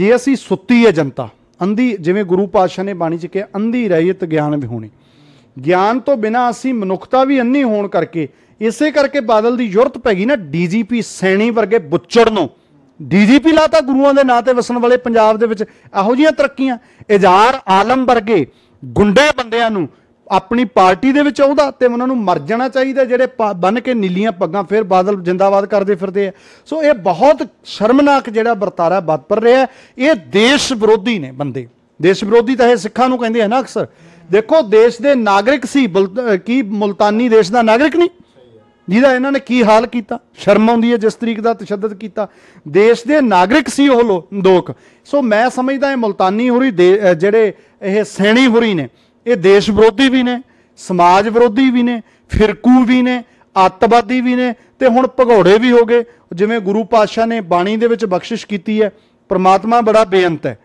ਜੇ ਅਸੀਂ ਸੁੱਤੀ ਹੈ ਜਨਤਾ ਅੰਧੀ ਜਿਵੇਂ ਗੁਰੂ ਪਾਤਸ਼ਾਹ ਨੇ ਬਾਣੀ ਚ ਕਿਹਾ ਅੰਧੀ ਰਹਿਤ ਗਿਆਨ ਵਿਹੂਣੀ ਗਿਆਨ ਤੋਂ ਬਿਨਾ ਅਸੀਂ ਮਨੁੱਖਤਾ ਵੀ ਅੰਨੀ ਹੋਣ ਕਰਕੇ ਇਸੇ ਕਰਕੇ ਬਾਦਲ ਦੀ ਜ਼ਰੂਰਤ ਪੈ ਗਈ ਨਾ ਡੀਜੀਪੀ ਸੈਣੀ ਵਰਗੇ ਬੁੱਚੜ ਨੂੰ ਡੀਜੀਪੀ ਲਾਤਾ ਗੁਰੂਆਂ ਦੇ ਨਾਂ ਤੇ ਵਸਣ ਵਾਲੇ ਪੰਜਾਬ ਦੇ ਵਿੱਚ ਇਹੋ ਜੀਆਂ ਤਰੱਕੀਆਂ ਇਜ਼ਾਰ ਆਲਮ ਵਰਗੇ ਗੁੰਡੇ ਬੰਦਿਆਂ ਨੂੰ ਆਪਣੀ ਪਾਰਟੀ ਦੇ ਵਿੱਚ ਆਉਂਦਾ ਤੇ ਉਹਨਾਂ ਨੂੰ ਮਰ ਜਾਣਾ ਚਾਹੀਦਾ ਜਿਹੜੇ ਬਨ ਕੇ ਨੀਲੀਆਂ ਪੱਗਾਂ ਫਿਰ ਬਾਦਲ ਜਿੰਦਾਬਾਦ ਕਰਦੇ ਫਿਰਦੇ ਆ ਸੋ ਇਹ ਬਹੁਤ ਸ਼ਰਮਨਾਕ ਜਿਹੜਾ ਵਰਤਾਰਾ ਵਾਪਰ ਰਿਹਾ ਇਹ ਦੇਸ਼ ਵਿਰੋਧੀ ਨੇ ਬੰਦੇ ਦੇਸ਼ ਵਿਰੋਧੀ ਤਾਂ ਇਹ ਸਿੱਖਾਂ ਨੂੰ ਕਹਿੰਦੇ ਹਨ ਅਕਸਰ ਦੇਖੋ ਦੇਸ਼ ਦੇ ਨਾਗਰਿਕ ਸੀ ਕੀ ਮਲਤਾਨੀ ਦੇਸ਼ ਦਾ ਨਾਗਰਿਕ ਨਹੀਂ ਜਿਹਦਾ ਇਹਨਾਂ ਨੇ ਕੀ ਹਾਲ ਕੀਤਾ ਸ਼ਰਮ ਆਉਂਦੀ ਹੈ ਜਿਸ ਤਰੀਕ ਦਾ ਤਸ਼ੱਦਦ ਕੀਤਾ ਦੇਸ਼ ਦੇ ਨਾਗਰਿਕ ਸੀ ਉਹ ਲੋਕ ਸੋ ਮੈਂ ਸਮਝਦਾ ਇਹ ਮਲਤਾਨੀ ਹੋਰੀ ਜਿਹੜੇ ਇਹ ਸੈਣੀ ਹੋਰੀ ਨੇ ਇਹ ਦੇਸ਼ ਵਿਰੋਧੀ ਵੀ ਨੇ ਸਮਾਜ ਵਿਰੋਧੀ ਵੀ ਨੇ ਫਿਰਕੂ ਵੀ ਨੇ ਅੱਤਵਾਦੀ ਵੀ ਨੇ ਤੇ ਹੁਣ ਭਗੌੜੇ ਵੀ ਹੋ ਗਏ ਜਿਵੇਂ ਗੁਰੂ ਪਾਤਸ਼ਾਹ ਨੇ ਬਾਣੀ ਦੇ ਵਿੱਚ ਬਖਸ਼ਿਸ਼ ਕੀਤੀ ਹੈ ਪ੍ਰਮਾਤਮਾ ਬੜਾ ਬੇਅੰਤ ਹੈ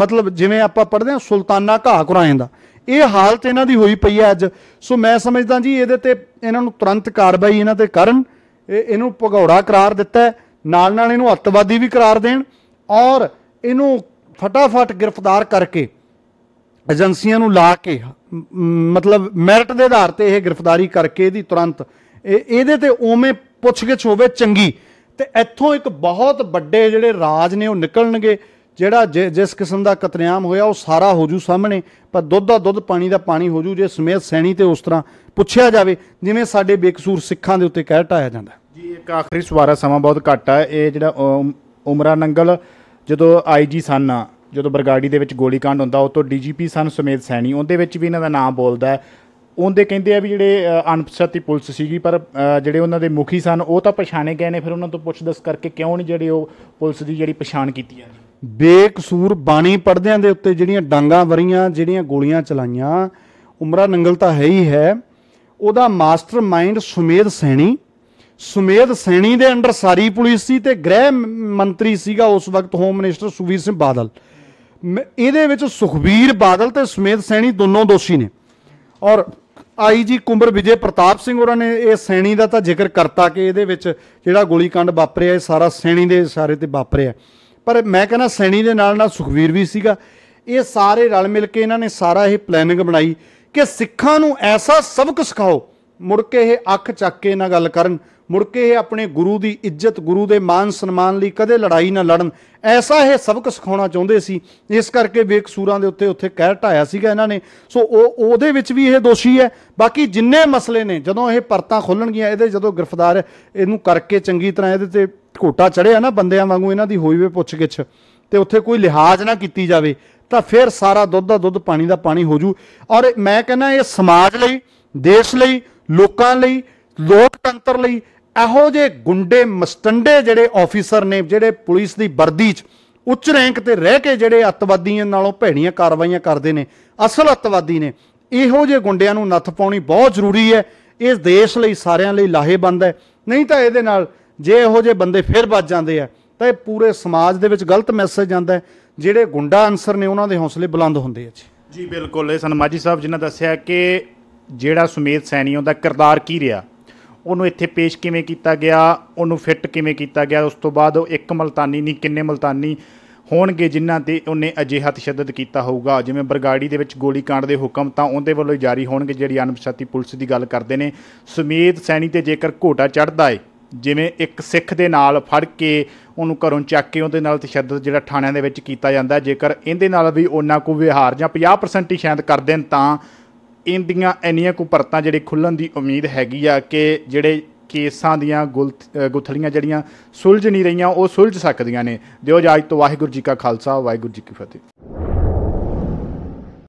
ਮਤਲਬ ਜਿਵੇਂ ਆਪਾਂ ਪੜ੍ਹਦੇ ਹਾਂ ਸੁਲਤਾਨਾ ਘਾਹ ਕੁਰਾਏ ਦਾ ਇਹ ਹਾਲਤ ਇਹਨਾਂ ਦੀ ਹੋਈ ਪਈ ਹੈ ਅੱਜ ਸੋ ਮੈਂ ਸਮਝਦਾ ਜੀ ਇਹਦੇ ਤੇ ਇਹਨਾਂ ਨੂੰ ਤੁਰੰਤ ਕਾਰਵਾਈ ਇਹਨਾਂ ਤੇ ਕਰਨ ਇਹਨੂੰ ਭਗੌੜਾ ਕਰਾਰ ਦਿੱਤਾ ਨਾਲ ਨਾਲ ਇਹਨੂੰ ਅੱਤਵਾਦੀ ਵੀ ਕਰਾਰ ਦੇਣ ਔਰ ਇਹਨੂੰ ਫਟਾਫਟ ਗ੍ਰਿਫਤਾਰ ਕਰਕੇ ਏਜੰਸੀਆਂ ਨੂੰ ਲਾ ਕੇ ਮਤਲਬ ਮੈਰਿਟ ਦੇ ਆਧਾਰ ਤੇ ਇਹ ਗ੍ਰਿਫਤਾਰੀ ਕਰਕੇ ਇਹਦੀ ਤੁਰੰਤ ਇਹਦੇ ਤੇ ਓਵੇਂ ਪੁੱਛਗਿੱਛ ਹੋਵੇ ਚੰਗੀ ਤੇ ਇੱਥੋਂ ਇੱਕ ਬਹੁਤ ਵੱਡੇ ਜਿਹੜੇ ਰਾਜ ਨੇ ਉਹ ਨਿਕਲਣਗੇ ਜਿਹੜਾ ਜਿਸ ਕਿਸਮ ਦਾ ਕਤਨਿਆਮ ਹੋਇਆ ਉਹ ਸਾਰਾ ਹੋ ਜੂ ਸਾਹਮਣੇ ਪਰ ਦੁੱਧ ਦਾ ਦੁੱਧ ਪਾਣੀ ਦਾ ਪਾਣੀ ਹੋ ਜੂ ਜੇ ਸਮੇਤ ਸੈਣੀ ਤੇ ਉਸ ਤਰ੍ਹਾਂ ਪੁੱਛਿਆ ਜਾਵੇ ਜਿਵੇਂ ਸਾਡੇ ਬੇਕਸੂਰ ਸਿੱਖਾਂ ਦੇ ਉੱਤੇ ਕਹਿ ਟਾਇਆ ਜਾਂਦਾ ਜੀ ਇੱਕ ਆਖਰੀ ਸਵਾਰਾ ਸਮਾਂ ਬਹੁਤ ਘੱਟ ਆ ਇਹ ਜਿਹੜਾ ਉਮਰਾ ਨੰਗਲ ਜਦੋਂ ਆਈਜੀ ਸਨ ਜਦੋਂ ਬਰਗਾੜੀ ਦੇ ਵਿੱਚ ਗੋਲੀकांड ਹੁੰਦਾ ਉਹ ਤੋਂ ਡੀਜੀਪੀ ਸਨ ਸਮੇਤ ਸੈਣੀ ਉਹਦੇ ਵਿੱਚ ਵੀ ਇਹਨਾਂ ਦਾ ਨਾਮ ਬੋਲਦਾ ਉਹਦੇ ਕਹਿੰਦੇ ਆ ਵੀ ਜਿਹੜੇ ਅਣਪਛਾਤੀ ਪੁਲਿਸ ਸੀਗੀ ਪਰ ਜਿਹੜੇ ਉਹਨਾਂ ਦੇ ਮੁਖੀ ਸਨ ਉਹ ਤਾਂ ਪਛਾਣੇ ਗਏ ਨੇ ਫਿਰ ਉਹਨਾਂ ਤੋਂ ਪੁੱਛ ਦੱਸ ਕਰਕੇ ਕਿਉਂ ਨਹੀਂ ਜਿਹੜੇ ਉਹ ਪੁਲਿਸ ਦੀ ਜਿਹੜੀ ਪਛਾਣ ਕੀਤੀ ਜਾਂਦੀ ਬੇਕਸੂਰ ਬਾਣੀ ਪੜਦਿਆਂ ਦੇ ਉੱਤੇ ਜਿਹੜੀਆਂ ਡਾਂਗਾ ਵਰੀਆਂ ਜਿਹੜੀਆਂ ਗੋਲੀਆਂ ਚਲਾਈਆਂ ਉਮਰਾ ਨੰਗਲ ਤਾਂ ਹੈ ਹੀ ਹੈ ਉਹਦਾ ਮਾਸਟਰ ਮਾਈਂਡ ਸੁਮੇਧ ਸੈਣੀ ਸੁਮੇਧ ਸੈਣੀ ਦੇ ਅੰਡਰ ਸਾਰੀ ਪੁਲਿਸ ਸੀ ਤੇ ਗ੍ਰਹਿ ਮੰਤਰੀ ਸੀਗਾ ਉਸ ਵਕਤ ਹੋਮ ਮਿਨਿਸਟਰ ਸੁਵੀਰ ਸਿੰਘ ਬਾਦਲ ਇਹਦੇ ਵਿੱਚ ਸੁਖਵੀਰ ਬਾਦਲ ਤੇ ਸੁਮੇਧ ਸੈਣੀ ਦੋਨੋਂ ਦੋਸ਼ੀ ਨੇ ਔਰ ਆਈਜੀ ਕੁੰਬਰ ਵਿਜੇ ਪ੍ਰਤਾਪ ਸਿੰਘ ਹੋਰਾਂ ਨੇ ਇਹ ਸੈਣੀ ਦਾ ਤਾਂ ਜ਼ਿਕਰ ਕਰਤਾ ਕਿ ਇਹਦੇ ਵਿੱਚ ਜਿਹੜਾ ਗੋਲੀकांड ਵਾਪਰਿਆ ਇਹ ਸਾਰਾ ਸੈਣੀ ਦੇ ਸਾਰੇ ਤੇ ਵਾਪਰਿਆ ਪਰ ਮੈਂ ਕਹਿੰਦਾ ਸੈਣੀ ਦੇ ਨਾਲ ਨਾਲ ਸੁਖਵੀਰ ਵੀ ਸੀਗਾ ਇਹ ਸਾਰੇ ਰਲ ਮਿਲ ਕੇ ਇਹਨਾਂ ਨੇ ਸਾਰਾ ਇਹ ਪਲੈਨਿੰਗ ਬਣਾਈ ਕਿ ਸਿੱਖਾਂ ਨੂੰ ਐਸਾ ਸਬਕ ਸਿਖਾਓ ਮੁੜ ਕੇ ਇਹ ਅੱਖ ਚੱਕ ਕੇ ਨਾ ਗੱਲ ਕਰਨ ਮੁੜ ਕੇ ਇਹ ਆਪਣੇ ਗੁਰੂ ਦੀ ਇੱਜ਼ਤ ਗੁਰੂ ਦੇ ਮਾਨ ਸਨਮਾਨ ਲਈ ਕਦੇ ਲੜਾਈ ਨਾ ਲੜਨ ਐਸਾ ਇਹ ਸਬਕ ਸਿਖਾਉਣਾ ਚਾਹੁੰਦੇ ਸੀ ਇਸ ਕਰਕੇ ਬੇਕਸੂਰਾਂ ਦੇ ਉੱਤੇ ਉੱਥੇ ਕਹਿਰ ਢਾਇਆ ਸੀਗਾ ਇਹਨਾਂ ਨੇ ਸੋ ਉਹ ਉਹਦੇ ਵਿੱਚ ਵੀ ਇਹ ਦੋਸ਼ੀ ਹੈ ਬਾਕੀ ਜਿੰਨੇ ਮਸਲੇ ਨੇ ਜਦੋਂ ਇਹ ਪਰਤਾਂ ਖੁੱਲਣਗੀਆਂ ਇਹਦੇ ਜਦੋਂ ਗ੍ਰਿਫਤਾਰ ਇਹਨੂੰ ਕਰਕੇ ਚੰਗੀ ਤਰ੍ਹਾਂ ਇਹਦੇ ਤੇ ਕੋਟਾ ਚੜਿਆ ਨਾ ਬੰਦਿਆਂ ਵਾਂਗੂ ਇਹਨਾਂ ਦੀ ਹੋਈ ਵੇ ਗਿੱਛ ਤੇ ਉੱਥੇ ਕੋਈ ਲਿਹਾਜ਼ ਨਾ ਕੀਤੀ ਜਾਵੇ ਤਾਂ ਫਿਰ ਸਾਰਾ ਦੁੱਧ ਦਾ ਦੁੱਧ ਪਾਣੀ ਦਾ ਪਾਣੀ ਹੋ ਜੂ ਔਰ ਮੈਂ ਕਹਿੰਦਾ ਇਹ ਸਮਾਜ ਲਈ ਦੇਸ਼ ਲਈ ਲੋਕਾਂ ਲਈ ਲੋਕਤੰਤਰ ਲਈ ਇਹੋ ਜੇ ਗੁੰਡੇ ਮਸਟੰਡੇ ਜਿਹੜੇ ਆਫੀਸਰ ਨੇ ਜਿਹੜੇ ਪੁਲਿਸ ਦੀ ਵਰਦੀ 'ਚ ਉੱਚ ਰੈਂਕ ਤੇ ਰਹਿ ਕੇ ਜਿਹੜੇ ਅੱਤਵਾਦੀਆਂ ਨਾਲੋਂ ਭੈੜੀਆਂ ਕਾਰਵਾਈਆਂ ਕਰਦੇ ਨੇ ਅਸਲ ਅੱਤਵਾਦੀ ਨੇ ਇਹੋ ਜੇ ਗੁੰਡਿਆਂ ਨੂੰ ਨੱਥ ਪਾਉਣੀ ਬਹੁਤ ਜ਼ਰੂਰੀ ਹੈ ਇਹ ਦੇਸ਼ ਲਈ ਸਾਰਿਆਂ ਲਈ ਲਾਹੇਵੰਦ ਹੈ ਨਹੀਂ ਤਾਂ ਇਹਦੇ ਨਾਲ ਜੇ ਇਹੋ ਜੇ ਬੰਦੇ ਫਿਰ ਵੱਜ ਜਾਂਦੇ ਆ ਤਾਂ ਇਹ ਪੂਰੇ ਸਮਾਜ ਦੇ ਵਿੱਚ ਗਲਤ ਮੈਸੇਜ ਜਾਂਦਾ ਜਿਹੜੇ ਗੁੰਡਾ ਅਨਸਰ ਨੇ ਉਹਨਾਂ ਦੇ ਹੌਸਲੇ ਬੁਲੰਦ ਹੁੰਦੇ ਆ ਜੀ ਜੀ ਬਿਲਕੁਲ ਇਹ ਸਨਮਾਜੀ ਸਾਹਿਬ ਜਿਨ੍ਹਾਂ ਦੱਸਿਆ ਕਿ ਜਿਹੜਾ ਸੁਮੇਤ ਸੈਣੀਓ ਦਾ ਕਿਰਦਾਰ ਕੀ ਰਿਹਾ ਉਹਨੂੰ ਇੱਥੇ ਪੇਸ਼ ਕਿਵੇਂ ਕੀਤਾ ਗਿਆ ਉਹਨੂੰ ਫਿੱਟ ਕਿਵੇਂ ਕੀਤਾ ਗਿਆ ਉਸ ਤੋਂ ਬਾਅਦ ਉਹ ਇੱਕ ਮਲਤਾਨੀ ਨਹੀਂ ਕਿੰਨੇ ਮਲਤਾਨੀ ਹੋਣਗੇ ਜਿਨ੍ਹਾਂ ਤੇ ਉਹਨੇ ਹੱਥ ਤਸ਼ੱਦਦ ਕੀਤਾ ਹੋਊਗਾ ਜਿਵੇਂ ਬਰਗਾੜੀ ਦੇ ਵਿੱਚ ਗੋਲੀ ਕਾਂਡ ਦੇ ਹੁਕਮ ਤਾਂ ਉਹਦੇ ਵੱਲੋਂ ਜਾਰੀ ਹੋਣਗੇ ਜਿਹੜੀ ਅਨਪਛਾਤੀ ਪੁਲਿਸ ਦੀ ਗੱਲ ਕਰਦੇ ਨੇ ਸੁਮੇਤ ਸੈਣੀ ਤੇ ਜੇਕਰ ਘੋਟਾ ਚੜਦਾ ਏ ਜਿਵੇਂ ਇੱਕ ਸਿੱਖ ਦੇ ਨਾਲ ਫੜ ਕੇ ਉਹਨੂੰ ਘਰੋਂ ਚੱਕ ਕੇ ਉਹਦੇ ਨਾਲ ਤਸ਼ੱਦਦ ਜਿਹੜਾ ਥਾਣਿਆਂ ਦੇ ਵਿੱਚ ਕੀਤਾ ਜਾਂਦਾ ਜੇਕਰ ਇਹਦੇ ਨਾਲ ਵੀ ਉਹਨਾਂ ਕੋ ਵਿਹਾਰ ਜਾਂ 50% ਹੀ ਸ਼ਾਇਦ ਕਰ ਦੇਣ ਤਾਂ ਇੰਦੀਆਂ ਇੰਨੀਆਂ ਕੋ ਪਰਤਾਂ ਜਿਹੜੇ ਖੁੱਲਣ ਦੀ ਉਮੀਦ ਹੈਗੀ ਆ ਕਿ ਜਿਹੜੇ ਕੇਸਾਂ ਦੀਆਂ ਗੁੱਥਲੀਆਂ ਜਿਹੜੀਆਂ ਸੁਲਝ ਨਹੀਂ ਰਹੀਆਂ ਉਹ ਸੁਲਝ ਸਕਦੀਆਂ ਨੇ ਦਿਓ ਜਾਜ ਤੋਂ ਵਾਹਿਗੁਰੂ ਜੀ ਕਾ ਖਾਲਸਾ ਵਾਹਿਗੁਰੂ ਜੀ ਕੀ ਫਤਿਹ